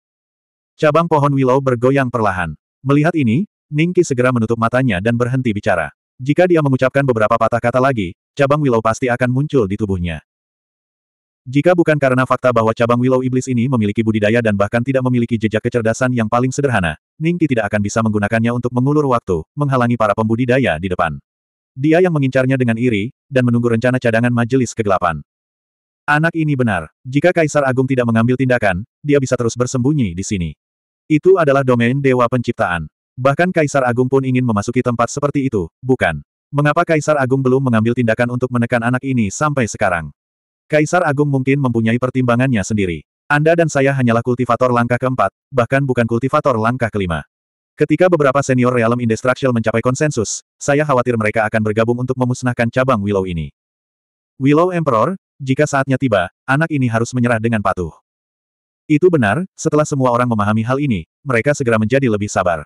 Cabang pohon willow bergoyang perlahan. Melihat ini, Ningki segera menutup matanya dan berhenti bicara. Jika dia mengucapkan beberapa patah kata lagi, cabang willow pasti akan muncul di tubuhnya. Jika bukan karena fakta bahwa cabang Willow Iblis ini memiliki budidaya dan bahkan tidak memiliki jejak kecerdasan yang paling sederhana, Ningti tidak akan bisa menggunakannya untuk mengulur waktu, menghalangi para pembudidaya di depan. Dia yang mengincarnya dengan iri, dan menunggu rencana cadangan majelis kegelapan. Anak ini benar. Jika Kaisar Agung tidak mengambil tindakan, dia bisa terus bersembunyi di sini. Itu adalah domain Dewa Penciptaan. Bahkan Kaisar Agung pun ingin memasuki tempat seperti itu, bukan? Mengapa Kaisar Agung belum mengambil tindakan untuk menekan anak ini sampai sekarang? Kaisar Agung mungkin mempunyai pertimbangannya sendiri. Anda dan saya hanyalah kultivator langkah keempat, bahkan bukan kultivator langkah kelima. Ketika beberapa senior Realm Indestructial mencapai konsensus, saya khawatir mereka akan bergabung untuk memusnahkan cabang Willow ini. Willow Emperor, jika saatnya tiba, anak ini harus menyerah dengan patuh. Itu benar, setelah semua orang memahami hal ini, mereka segera menjadi lebih sabar.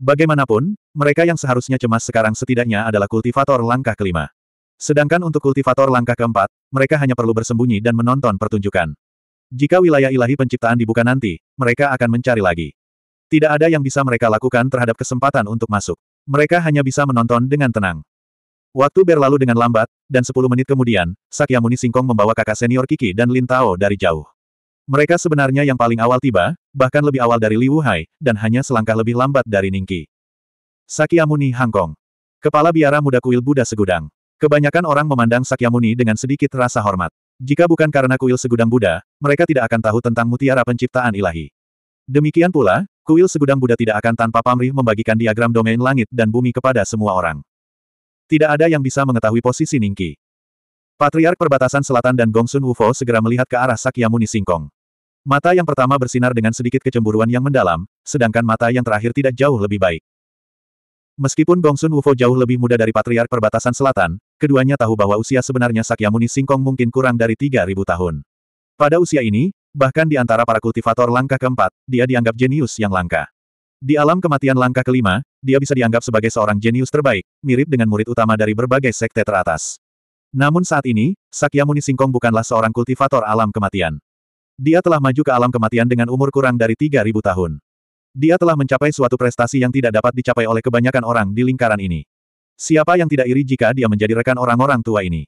Bagaimanapun, mereka yang seharusnya cemas sekarang setidaknya adalah kultivator langkah kelima. Sedangkan untuk kultivator langkah keempat, mereka hanya perlu bersembunyi dan menonton pertunjukan. Jika wilayah ilahi penciptaan dibuka nanti, mereka akan mencari lagi. Tidak ada yang bisa mereka lakukan terhadap kesempatan untuk masuk. Mereka hanya bisa menonton dengan tenang. Waktu berlalu dengan lambat, dan 10 menit kemudian, Sakyamuni Singkong membawa kakak senior Kiki dan Lin Tao dari jauh. Mereka sebenarnya yang paling awal tiba, bahkan lebih awal dari Liu Hai, dan hanya selangkah lebih lambat dari Ningki. Sakyamuni Hangkong. Kepala biara muda kuil Buddha segudang. Kebanyakan orang memandang Sakyamuni dengan sedikit rasa hormat. Jika bukan karena kuil segudang Buddha, mereka tidak akan tahu tentang mutiara penciptaan ilahi. Demikian pula, kuil segudang Buddha tidak akan tanpa pamrih membagikan diagram domain langit dan bumi kepada semua orang. Tidak ada yang bisa mengetahui posisi Ningki. Patriark perbatasan selatan dan Gongsun Wufo segera melihat ke arah Sakyamuni Singkong. Mata yang pertama bersinar dengan sedikit kecemburuan yang mendalam, sedangkan mata yang terakhir tidak jauh lebih baik. Meskipun Gongsun Wufo jauh lebih muda dari Patriark Perbatasan Selatan, keduanya tahu bahwa usia sebenarnya Sakyamuni Singkong mungkin kurang dari 3.000 tahun. Pada usia ini, bahkan di antara para kultivator langkah keempat, dia dianggap jenius yang langka. Di alam kematian langkah kelima, dia bisa dianggap sebagai seorang jenius terbaik, mirip dengan murid utama dari berbagai sekte teratas. Namun saat ini, Sakyamuni Singkong bukanlah seorang kultivator alam kematian. Dia telah maju ke alam kematian dengan umur kurang dari 3.000 tahun. Dia telah mencapai suatu prestasi yang tidak dapat dicapai oleh kebanyakan orang di lingkaran ini. Siapa yang tidak iri jika dia menjadi rekan orang-orang tua ini?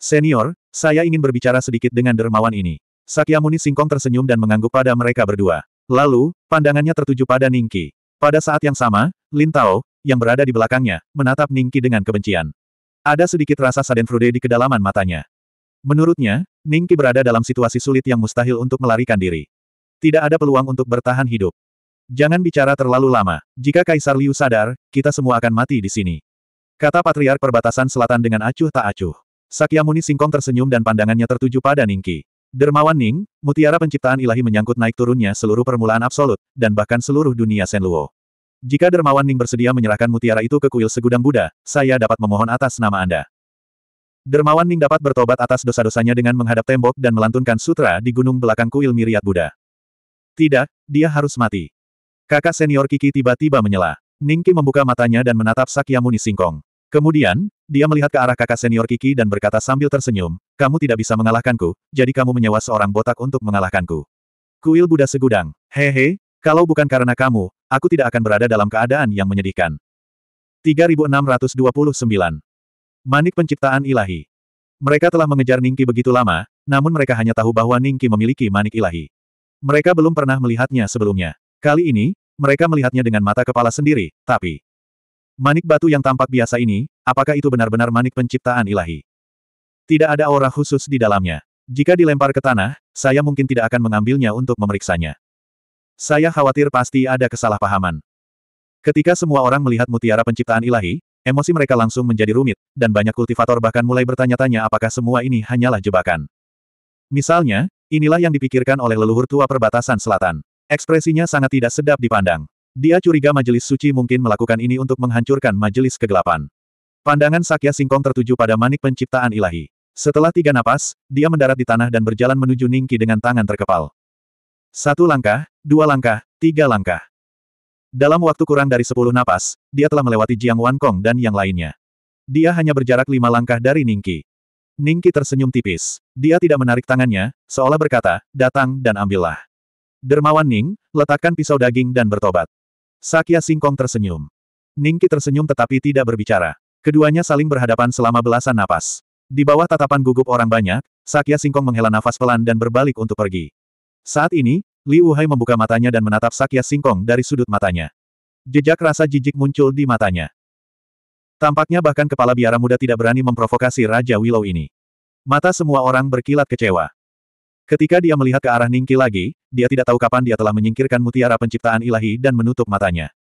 Senior, saya ingin berbicara sedikit dengan dermawan ini. Sakyamuni Singkong tersenyum dan mengangguk pada mereka berdua. Lalu, pandangannya tertuju pada Ningki. Pada saat yang sama, Lin Tao, yang berada di belakangnya, menatap Ningki dengan kebencian. Ada sedikit rasa sadenfrude di kedalaman matanya. Menurutnya, Ningki berada dalam situasi sulit yang mustahil untuk melarikan diri. Tidak ada peluang untuk bertahan hidup. Jangan bicara terlalu lama. Jika Kaisar Liu sadar, kita semua akan mati di sini. Kata Patriark Perbatasan Selatan dengan acuh tak acuh. Sakyamuni Singkong tersenyum dan pandangannya tertuju pada Ningki. Dermawan Ning, mutiara penciptaan ilahi menyangkut naik turunnya seluruh permulaan absolut, dan bahkan seluruh dunia Senluo. Jika Dermawan Ning bersedia menyerahkan mutiara itu ke kuil segudang Buddha, saya dapat memohon atas nama Anda. Dermawan Ning dapat bertobat atas dosa-dosanya dengan menghadap tembok dan melantunkan sutra di gunung belakang kuil Miriat Buddha. Tidak, dia harus mati. Kakak senior Kiki tiba-tiba menyela. Ningki membuka matanya dan menatap Sakyamuni Singkong. Kemudian, dia melihat ke arah kakak senior Kiki dan berkata sambil tersenyum, kamu tidak bisa mengalahkanku, jadi kamu menyewa seorang botak untuk mengalahkanku. Kuil Buddha Segudang, hehe, kalau bukan karena kamu, aku tidak akan berada dalam keadaan yang menyedihkan. 3629. Manik Penciptaan Ilahi Mereka telah mengejar Ningki begitu lama, namun mereka hanya tahu bahwa Ningki memiliki manik ilahi. Mereka belum pernah melihatnya sebelumnya. Kali ini, mereka melihatnya dengan mata kepala sendiri, tapi Manik batu yang tampak biasa ini, apakah itu benar-benar manik penciptaan ilahi? Tidak ada aura khusus di dalamnya. Jika dilempar ke tanah, saya mungkin tidak akan mengambilnya untuk memeriksanya. Saya khawatir pasti ada kesalahpahaman. Ketika semua orang melihat mutiara penciptaan ilahi, emosi mereka langsung menjadi rumit, dan banyak kultivator bahkan mulai bertanya-tanya apakah semua ini hanyalah jebakan. Misalnya, inilah yang dipikirkan oleh leluhur tua perbatasan selatan. Ekspresinya sangat tidak sedap dipandang. Dia curiga majelis suci mungkin melakukan ini untuk menghancurkan majelis kegelapan. Pandangan Sakya Singkong tertuju pada manik penciptaan ilahi. Setelah tiga napas, dia mendarat di tanah dan berjalan menuju Ningki dengan tangan terkepal. Satu langkah, dua langkah, tiga langkah. Dalam waktu kurang dari sepuluh napas, dia telah melewati Jiang Wankong dan yang lainnya. Dia hanya berjarak lima langkah dari Ningki. Ningki tersenyum tipis. Dia tidak menarik tangannya, seolah berkata, datang dan ambillah. Dermawan Ning, letakkan pisau daging dan bertobat. Sakya Singkong tersenyum. Ningki tersenyum tetapi tidak berbicara. Keduanya saling berhadapan selama belasan napas. Di bawah tatapan gugup orang banyak, Sakya Singkong menghela nafas pelan dan berbalik untuk pergi. Saat ini, Li Wuhai membuka matanya dan menatap Sakya Singkong dari sudut matanya. Jejak rasa jijik muncul di matanya. Tampaknya bahkan kepala biara muda tidak berani memprovokasi Raja Willow ini. Mata semua orang berkilat kecewa. Ketika dia melihat ke arah Ningki lagi, dia tidak tahu kapan dia telah menyingkirkan mutiara penciptaan ilahi dan menutup matanya.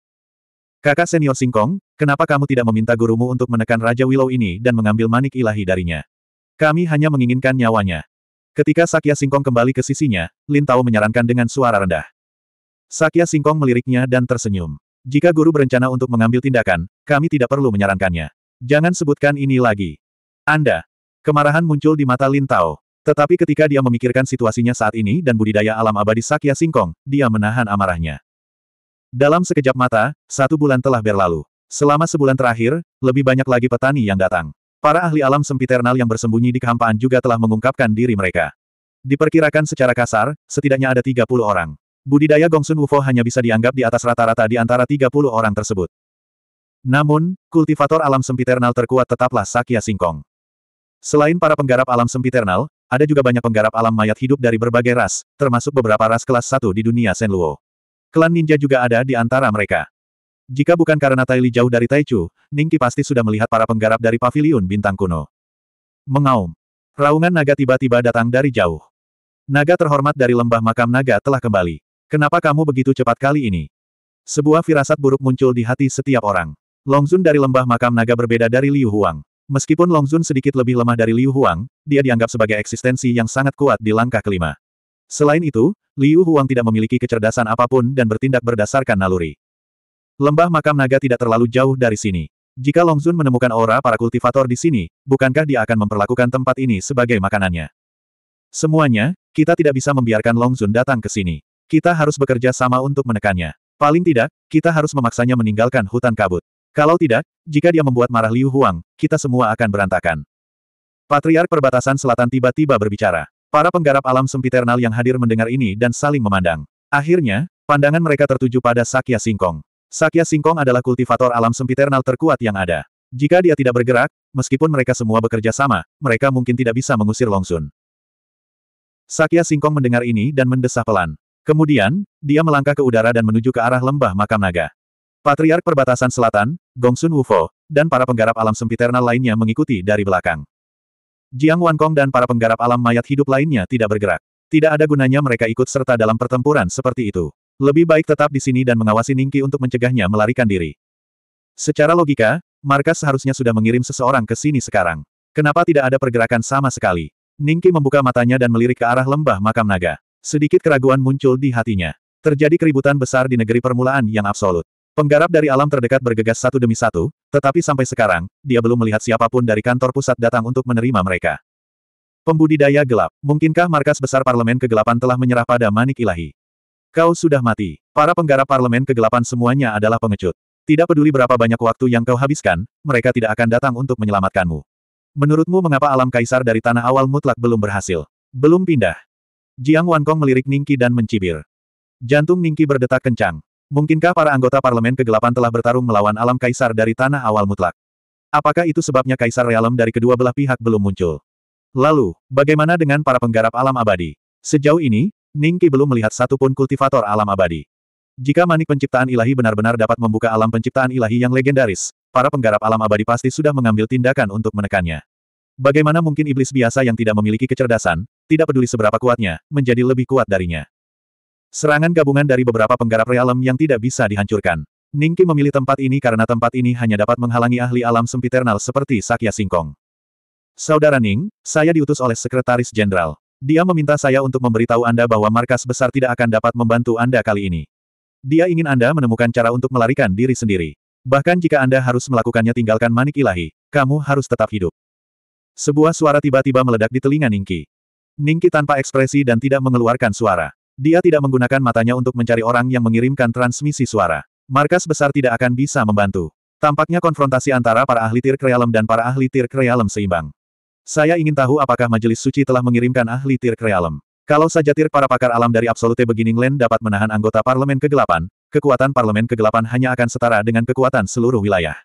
Kakak senior Singkong, kenapa kamu tidak meminta gurumu untuk menekan Raja Willow ini dan mengambil manik ilahi darinya? Kami hanya menginginkan nyawanya. Ketika Sakya Singkong kembali ke sisinya, Lin Tao menyarankan dengan suara rendah. Sakya Singkong meliriknya dan tersenyum. Jika guru berencana untuk mengambil tindakan, kami tidak perlu menyarankannya. Jangan sebutkan ini lagi. Anda. Kemarahan muncul di mata Lin Tao. Tetapi ketika dia memikirkan situasinya saat ini dan budidaya alam abadi Sakya Singkong, dia menahan amarahnya. Dalam sekejap mata, satu bulan telah berlalu. Selama sebulan terakhir, lebih banyak lagi petani yang datang. Para ahli alam sempiternal yang bersembunyi di kehampaan juga telah mengungkapkan diri mereka. Diperkirakan secara kasar, setidaknya ada 30 orang. Budidaya Gongsun Wufo hanya bisa dianggap di atas rata-rata di antara 30 orang tersebut. Namun, kultivator alam sempiternal terkuat tetaplah Sakya Singkong. Selain para penggarap alam sempiternal, ada juga banyak penggarap alam mayat hidup dari berbagai ras, termasuk beberapa ras kelas satu di dunia Senluo. Klan ninja juga ada di antara mereka. Jika bukan karena Tai Li jauh dari Taichu, Ningki pasti sudah melihat para penggarap dari paviliun bintang kuno. Mengaum. Raungan naga tiba-tiba datang dari jauh. Naga terhormat dari lembah makam naga telah kembali. Kenapa kamu begitu cepat kali ini? Sebuah firasat buruk muncul di hati setiap orang. Longzun dari lembah makam naga berbeda dari Liu Huang. Meskipun Long Zun sedikit lebih lemah dari Liu Huang, dia dianggap sebagai eksistensi yang sangat kuat di langkah kelima. Selain itu, Liu Huang tidak memiliki kecerdasan apapun dan bertindak berdasarkan naluri. Lembah makam naga tidak terlalu jauh dari sini. Jika Long Zun menemukan aura para kultivator di sini, bukankah dia akan memperlakukan tempat ini sebagai makanannya? Semuanya, kita tidak bisa membiarkan Long Zun datang ke sini. Kita harus bekerja sama untuk menekannya. Paling tidak, kita harus memaksanya meninggalkan hutan kabut. Kalau tidak, jika dia membuat marah Liu Huang, kita semua akan berantakan. Patriark perbatasan selatan tiba-tiba berbicara. Para penggarap alam sempiternal yang hadir mendengar ini dan saling memandang. Akhirnya, pandangan mereka tertuju pada Sakya Singkong. Sakya Singkong adalah kultivator alam sempiternal terkuat yang ada. Jika dia tidak bergerak, meskipun mereka semua bekerja sama, mereka mungkin tidak bisa mengusir Longsun. Sakya Singkong mendengar ini dan mendesah pelan. Kemudian, dia melangkah ke udara dan menuju ke arah lembah makam naga. Patriark Perbatasan Selatan, Gongsun Wufo, dan para penggarap alam sempiterna lainnya mengikuti dari belakang. Jiang Wankong dan para penggarap alam mayat hidup lainnya tidak bergerak. Tidak ada gunanya mereka ikut serta dalam pertempuran seperti itu. Lebih baik tetap di sini dan mengawasi Ningki untuk mencegahnya melarikan diri. Secara logika, Markas seharusnya sudah mengirim seseorang ke sini sekarang. Kenapa tidak ada pergerakan sama sekali? Ningki membuka matanya dan melirik ke arah lembah makam naga. Sedikit keraguan muncul di hatinya. Terjadi keributan besar di negeri permulaan yang absolut. Penggarap dari alam terdekat bergegas satu demi satu, tetapi sampai sekarang, dia belum melihat siapapun dari kantor pusat datang untuk menerima mereka. Pembudidaya gelap, mungkinkah markas besar parlemen kegelapan telah menyerah pada manik ilahi? Kau sudah mati. Para penggarap parlemen kegelapan semuanya adalah pengecut. Tidak peduli berapa banyak waktu yang kau habiskan, mereka tidak akan datang untuk menyelamatkanmu. Menurutmu mengapa alam kaisar dari tanah awal mutlak belum berhasil? Belum pindah. Jiang Wankong melirik Ningki dan mencibir. Jantung Ningki berdetak kencang. Mungkinkah para anggota parlemen kegelapan telah bertarung melawan alam kaisar dari tanah awal mutlak? Apakah itu sebabnya kaisar realem dari kedua belah pihak belum muncul? Lalu, bagaimana dengan para penggarap alam abadi? Sejauh ini, Ningki belum melihat satupun kultivator alam abadi. Jika manik penciptaan ilahi benar-benar dapat membuka alam penciptaan ilahi yang legendaris, para penggarap alam abadi pasti sudah mengambil tindakan untuk menekannya. Bagaimana mungkin iblis biasa yang tidak memiliki kecerdasan, tidak peduli seberapa kuatnya, menjadi lebih kuat darinya. Serangan gabungan dari beberapa penggarap realem yang tidak bisa dihancurkan. Ningki memilih tempat ini karena tempat ini hanya dapat menghalangi ahli alam sempiternal seperti Sakya Singkong. Saudara Ning, saya diutus oleh Sekretaris Jenderal. Dia meminta saya untuk memberitahu Anda bahwa markas besar tidak akan dapat membantu Anda kali ini. Dia ingin Anda menemukan cara untuk melarikan diri sendiri. Bahkan jika Anda harus melakukannya tinggalkan manik ilahi, kamu harus tetap hidup. Sebuah suara tiba-tiba meledak di telinga Ningki. Ningki tanpa ekspresi dan tidak mengeluarkan suara. Dia tidak menggunakan matanya untuk mencari orang yang mengirimkan transmisi suara. Markas besar tidak akan bisa membantu. Tampaknya konfrontasi antara para ahli tir krealem dan para ahli tir krealem seimbang. Saya ingin tahu apakah majelis suci telah mengirimkan ahli tir krealem. Kalau saja tir para pakar alam dari Absolute Beginning Land dapat menahan anggota parlemen kegelapan, kekuatan parlemen kegelapan hanya akan setara dengan kekuatan seluruh wilayah.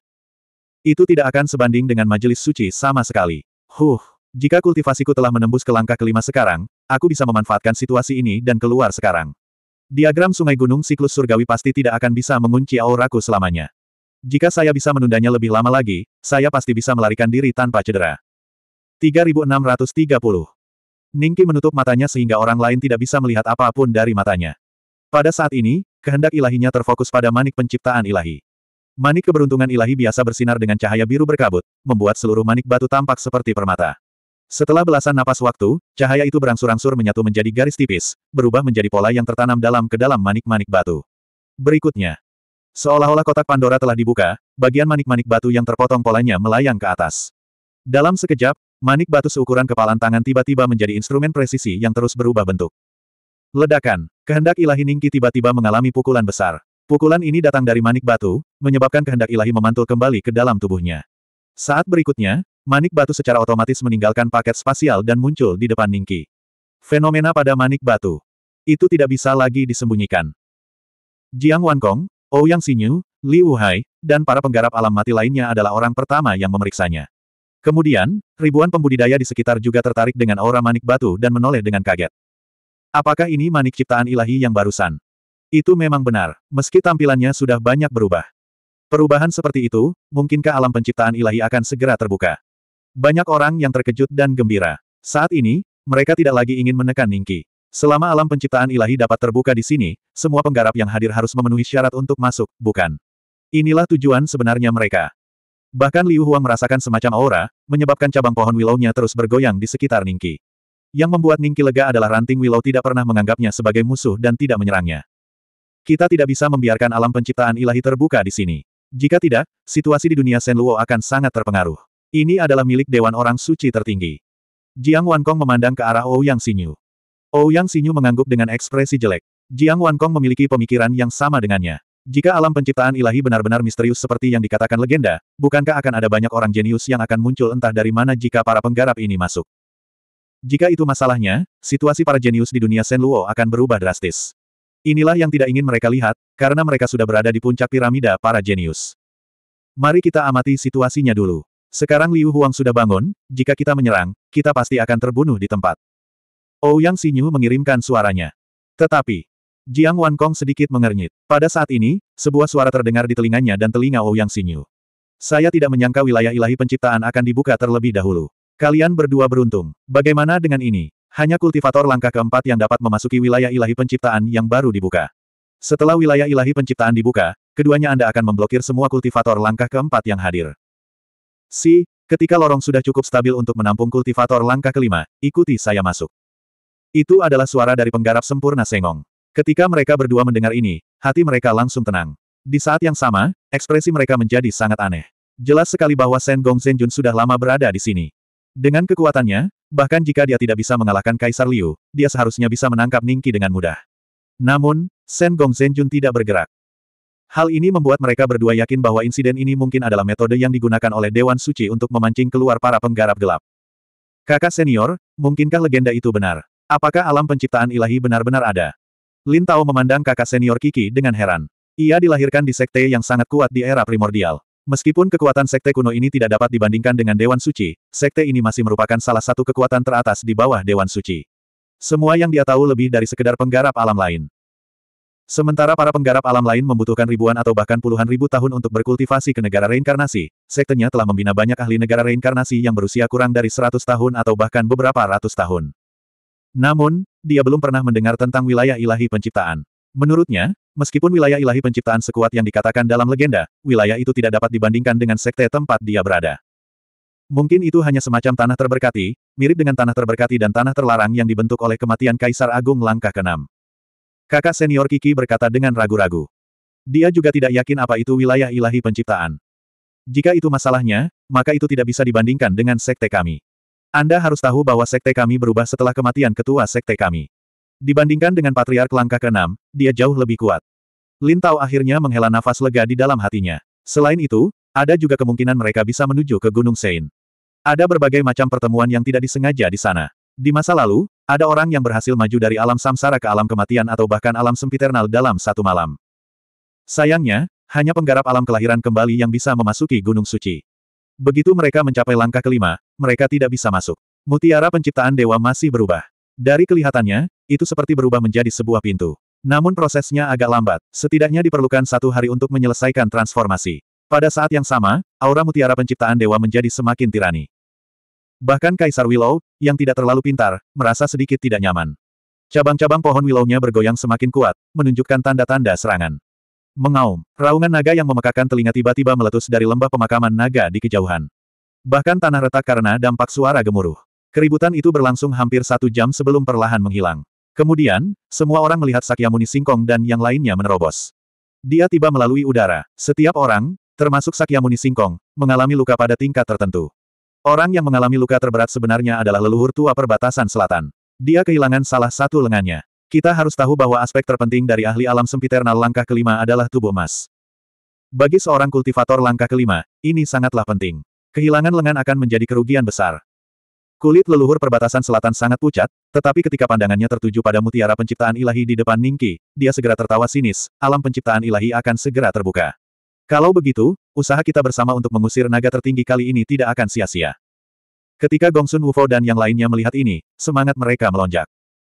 Itu tidak akan sebanding dengan majelis suci sama sekali. Huh, jika kultivasiku telah menembus ke langkah kelima sekarang, Aku bisa memanfaatkan situasi ini dan keluar sekarang. Diagram sungai gunung siklus surgawi pasti tidak akan bisa mengunci auraku selamanya. Jika saya bisa menundanya lebih lama lagi, saya pasti bisa melarikan diri tanpa cedera. 3630 Ningki menutup matanya sehingga orang lain tidak bisa melihat apapun dari matanya. Pada saat ini, kehendak ilahinya terfokus pada manik penciptaan ilahi. Manik keberuntungan ilahi biasa bersinar dengan cahaya biru berkabut, membuat seluruh manik batu tampak seperti permata. Setelah belasan napas waktu, cahaya itu berangsur-angsur menyatu menjadi garis tipis, berubah menjadi pola yang tertanam dalam ke dalam manik-manik batu. Berikutnya, seolah-olah kotak Pandora telah dibuka, bagian manik-manik batu yang terpotong polanya melayang ke atas. Dalam sekejap, manik batu seukuran kepalan tangan tiba-tiba menjadi instrumen presisi yang terus berubah bentuk. Ledakan, kehendak ilahi Ningki tiba-tiba mengalami pukulan besar. Pukulan ini datang dari manik batu, menyebabkan kehendak ilahi memantul kembali ke dalam tubuhnya. Saat berikutnya, manik batu secara otomatis meninggalkan paket spasial dan muncul di depan Ningki. Fenomena pada manik batu. Itu tidak bisa lagi disembunyikan. Jiang Wankong, Ouyang Sinyu, Li Wuhai, dan para penggarap alam mati lainnya adalah orang pertama yang memeriksanya. Kemudian, ribuan pembudidaya di sekitar juga tertarik dengan aura manik batu dan menoleh dengan kaget. Apakah ini manik ciptaan ilahi yang barusan? Itu memang benar, meski tampilannya sudah banyak berubah. Perubahan seperti itu, mungkinkah alam penciptaan ilahi akan segera terbuka? Banyak orang yang terkejut dan gembira. Saat ini, mereka tidak lagi ingin menekan Ningki. Selama alam penciptaan ilahi dapat terbuka di sini, semua penggarap yang hadir harus memenuhi syarat untuk masuk, bukan? Inilah tujuan sebenarnya mereka. Bahkan Liu Huang merasakan semacam aura, menyebabkan cabang pohon willownya terus bergoyang di sekitar Ningki. Yang membuat Ningki lega adalah ranting wilau tidak pernah menganggapnya sebagai musuh dan tidak menyerangnya. Kita tidak bisa membiarkan alam penciptaan ilahi terbuka di sini. Jika tidak, situasi di dunia Senluo akan sangat terpengaruh. Ini adalah milik Dewan Orang Suci tertinggi. Jiang Wankong memandang ke arah Ouyang Xinyu. Ouyang Xinyu mengangguk dengan ekspresi jelek. Jiang Wankong memiliki pemikiran yang sama dengannya. Jika alam penciptaan ilahi benar-benar misterius seperti yang dikatakan legenda, bukankah akan ada banyak orang jenius yang akan muncul entah dari mana jika para penggarap ini masuk? Jika itu masalahnya, situasi para jenius di dunia Luo akan berubah drastis. Inilah yang tidak ingin mereka lihat, karena mereka sudah berada di puncak piramida para jenius. Mari kita amati situasinya dulu. Sekarang Liu Huang sudah bangun, jika kita menyerang, kita pasti akan terbunuh di tempat. Ouyang Xinyu mengirimkan suaranya. Tetapi, Jiang Wan Kong sedikit mengernyit. Pada saat ini, sebuah suara terdengar di telinganya dan telinga Ouyang Xinyu. Saya tidak menyangka wilayah ilahi penciptaan akan dibuka terlebih dahulu. Kalian berdua beruntung. Bagaimana dengan ini? Hanya kultivator langkah keempat yang dapat memasuki wilayah ilahi penciptaan yang baru dibuka. Setelah wilayah ilahi penciptaan dibuka, keduanya Anda akan memblokir semua kultivator langkah keempat yang hadir. Si, ketika lorong sudah cukup stabil untuk menampung kultivator langkah kelima, ikuti saya masuk. Itu adalah suara dari penggarap sempurna Sengong. Ketika mereka berdua mendengar ini, hati mereka langsung tenang. Di saat yang sama, ekspresi mereka menjadi sangat aneh. Jelas sekali bahwa Sen Gong Zenjun sudah lama berada di sini. Dengan kekuatannya, bahkan jika dia tidak bisa mengalahkan Kaisar Liu, dia seharusnya bisa menangkap Ningki dengan mudah. Namun, Sen Gong Zenjun tidak bergerak. Hal ini membuat mereka berdua yakin bahwa insiden ini mungkin adalah metode yang digunakan oleh Dewan Suci untuk memancing keluar para penggarap gelap. Kakak senior, mungkinkah legenda itu benar? Apakah alam penciptaan ilahi benar-benar ada? Lin Tao memandang kakak senior Kiki dengan heran. Ia dilahirkan di sekte yang sangat kuat di era primordial. Meskipun kekuatan sekte kuno ini tidak dapat dibandingkan dengan Dewan Suci, sekte ini masih merupakan salah satu kekuatan teratas di bawah Dewan Suci. Semua yang dia tahu lebih dari sekedar penggarap alam lain. Sementara para penggarap alam lain membutuhkan ribuan atau bahkan puluhan ribu tahun untuk berkultivasi ke negara reinkarnasi, sektenya telah membina banyak ahli negara reinkarnasi yang berusia kurang dari 100 tahun atau bahkan beberapa ratus tahun. Namun, dia belum pernah mendengar tentang wilayah ilahi penciptaan. Menurutnya, meskipun wilayah ilahi penciptaan sekuat yang dikatakan dalam legenda, wilayah itu tidak dapat dibandingkan dengan sekte tempat dia berada. Mungkin itu hanya semacam tanah terberkati, mirip dengan tanah terberkati dan tanah terlarang yang dibentuk oleh kematian Kaisar Agung langkah Kenam. Kakak senior Kiki berkata dengan ragu-ragu. Dia juga tidak yakin apa itu wilayah ilahi penciptaan. Jika itu masalahnya, maka itu tidak bisa dibandingkan dengan sekte kami. Anda harus tahu bahwa sekte kami berubah setelah kematian ketua sekte kami. Dibandingkan dengan patriark langkah ke-6, dia jauh lebih kuat. Lin Tao akhirnya menghela nafas lega di dalam hatinya. Selain itu, ada juga kemungkinan mereka bisa menuju ke Gunung Sein. Ada berbagai macam pertemuan yang tidak disengaja di sana. Di masa lalu, ada orang yang berhasil maju dari alam samsara ke alam kematian atau bahkan alam sempiternal dalam satu malam. Sayangnya, hanya penggarap alam kelahiran kembali yang bisa memasuki Gunung Suci. Begitu mereka mencapai langkah kelima, mereka tidak bisa masuk. Mutiara penciptaan dewa masih berubah. Dari kelihatannya, itu seperti berubah menjadi sebuah pintu. Namun prosesnya agak lambat, setidaknya diperlukan satu hari untuk menyelesaikan transformasi. Pada saat yang sama, aura mutiara penciptaan dewa menjadi semakin tirani. Bahkan Kaisar Willow, yang tidak terlalu pintar, merasa sedikit tidak nyaman. Cabang-cabang pohon willow bergoyang semakin kuat, menunjukkan tanda-tanda serangan. Mengaum, raungan naga yang memekakan telinga tiba-tiba meletus dari lembah pemakaman naga di kejauhan. Bahkan tanah retak karena dampak suara gemuruh. Keributan itu berlangsung hampir satu jam sebelum perlahan menghilang. Kemudian, semua orang melihat Sakyamuni Singkong dan yang lainnya menerobos. Dia tiba melalui udara. Setiap orang, termasuk Sakyamuni Singkong, mengalami luka pada tingkat tertentu. Orang yang mengalami luka terberat sebenarnya adalah leluhur tua perbatasan selatan. Dia kehilangan salah satu lengannya. Kita harus tahu bahwa aspek terpenting dari ahli alam sempiternal langkah kelima adalah tubuh emas. Bagi seorang kultivator langkah kelima, ini sangatlah penting. Kehilangan lengan akan menjadi kerugian besar. Kulit leluhur perbatasan selatan sangat pucat, tetapi ketika pandangannya tertuju pada mutiara penciptaan ilahi di depan Ningki, dia segera tertawa sinis, alam penciptaan ilahi akan segera terbuka. Kalau begitu, usaha kita bersama untuk mengusir naga tertinggi kali ini tidak akan sia-sia. Ketika Gongsun Wufo dan yang lainnya melihat ini, semangat mereka melonjak.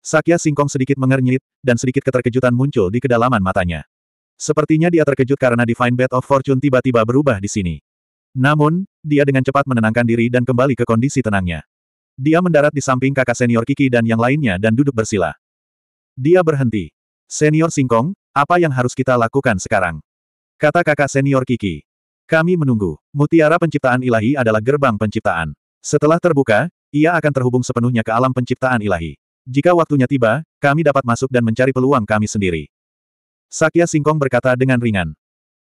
Sakya Singkong sedikit mengernyit, dan sedikit keterkejutan muncul di kedalaman matanya. Sepertinya dia terkejut karena Divine Bed of Fortune tiba-tiba berubah di sini. Namun, dia dengan cepat menenangkan diri dan kembali ke kondisi tenangnya. Dia mendarat di samping kakak senior Kiki dan yang lainnya dan duduk bersila. Dia berhenti. Senior Singkong, apa yang harus kita lakukan sekarang? Kata kakak senior Kiki. Kami menunggu. Mutiara penciptaan ilahi adalah gerbang penciptaan. Setelah terbuka, ia akan terhubung sepenuhnya ke alam penciptaan ilahi. Jika waktunya tiba, kami dapat masuk dan mencari peluang kami sendiri. Sakya Singkong berkata dengan ringan.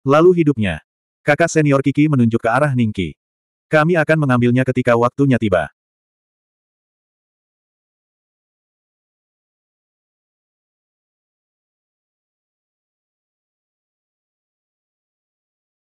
Lalu hidupnya. Kakak senior Kiki menunjuk ke arah Ningki. Kami akan mengambilnya ketika waktunya tiba.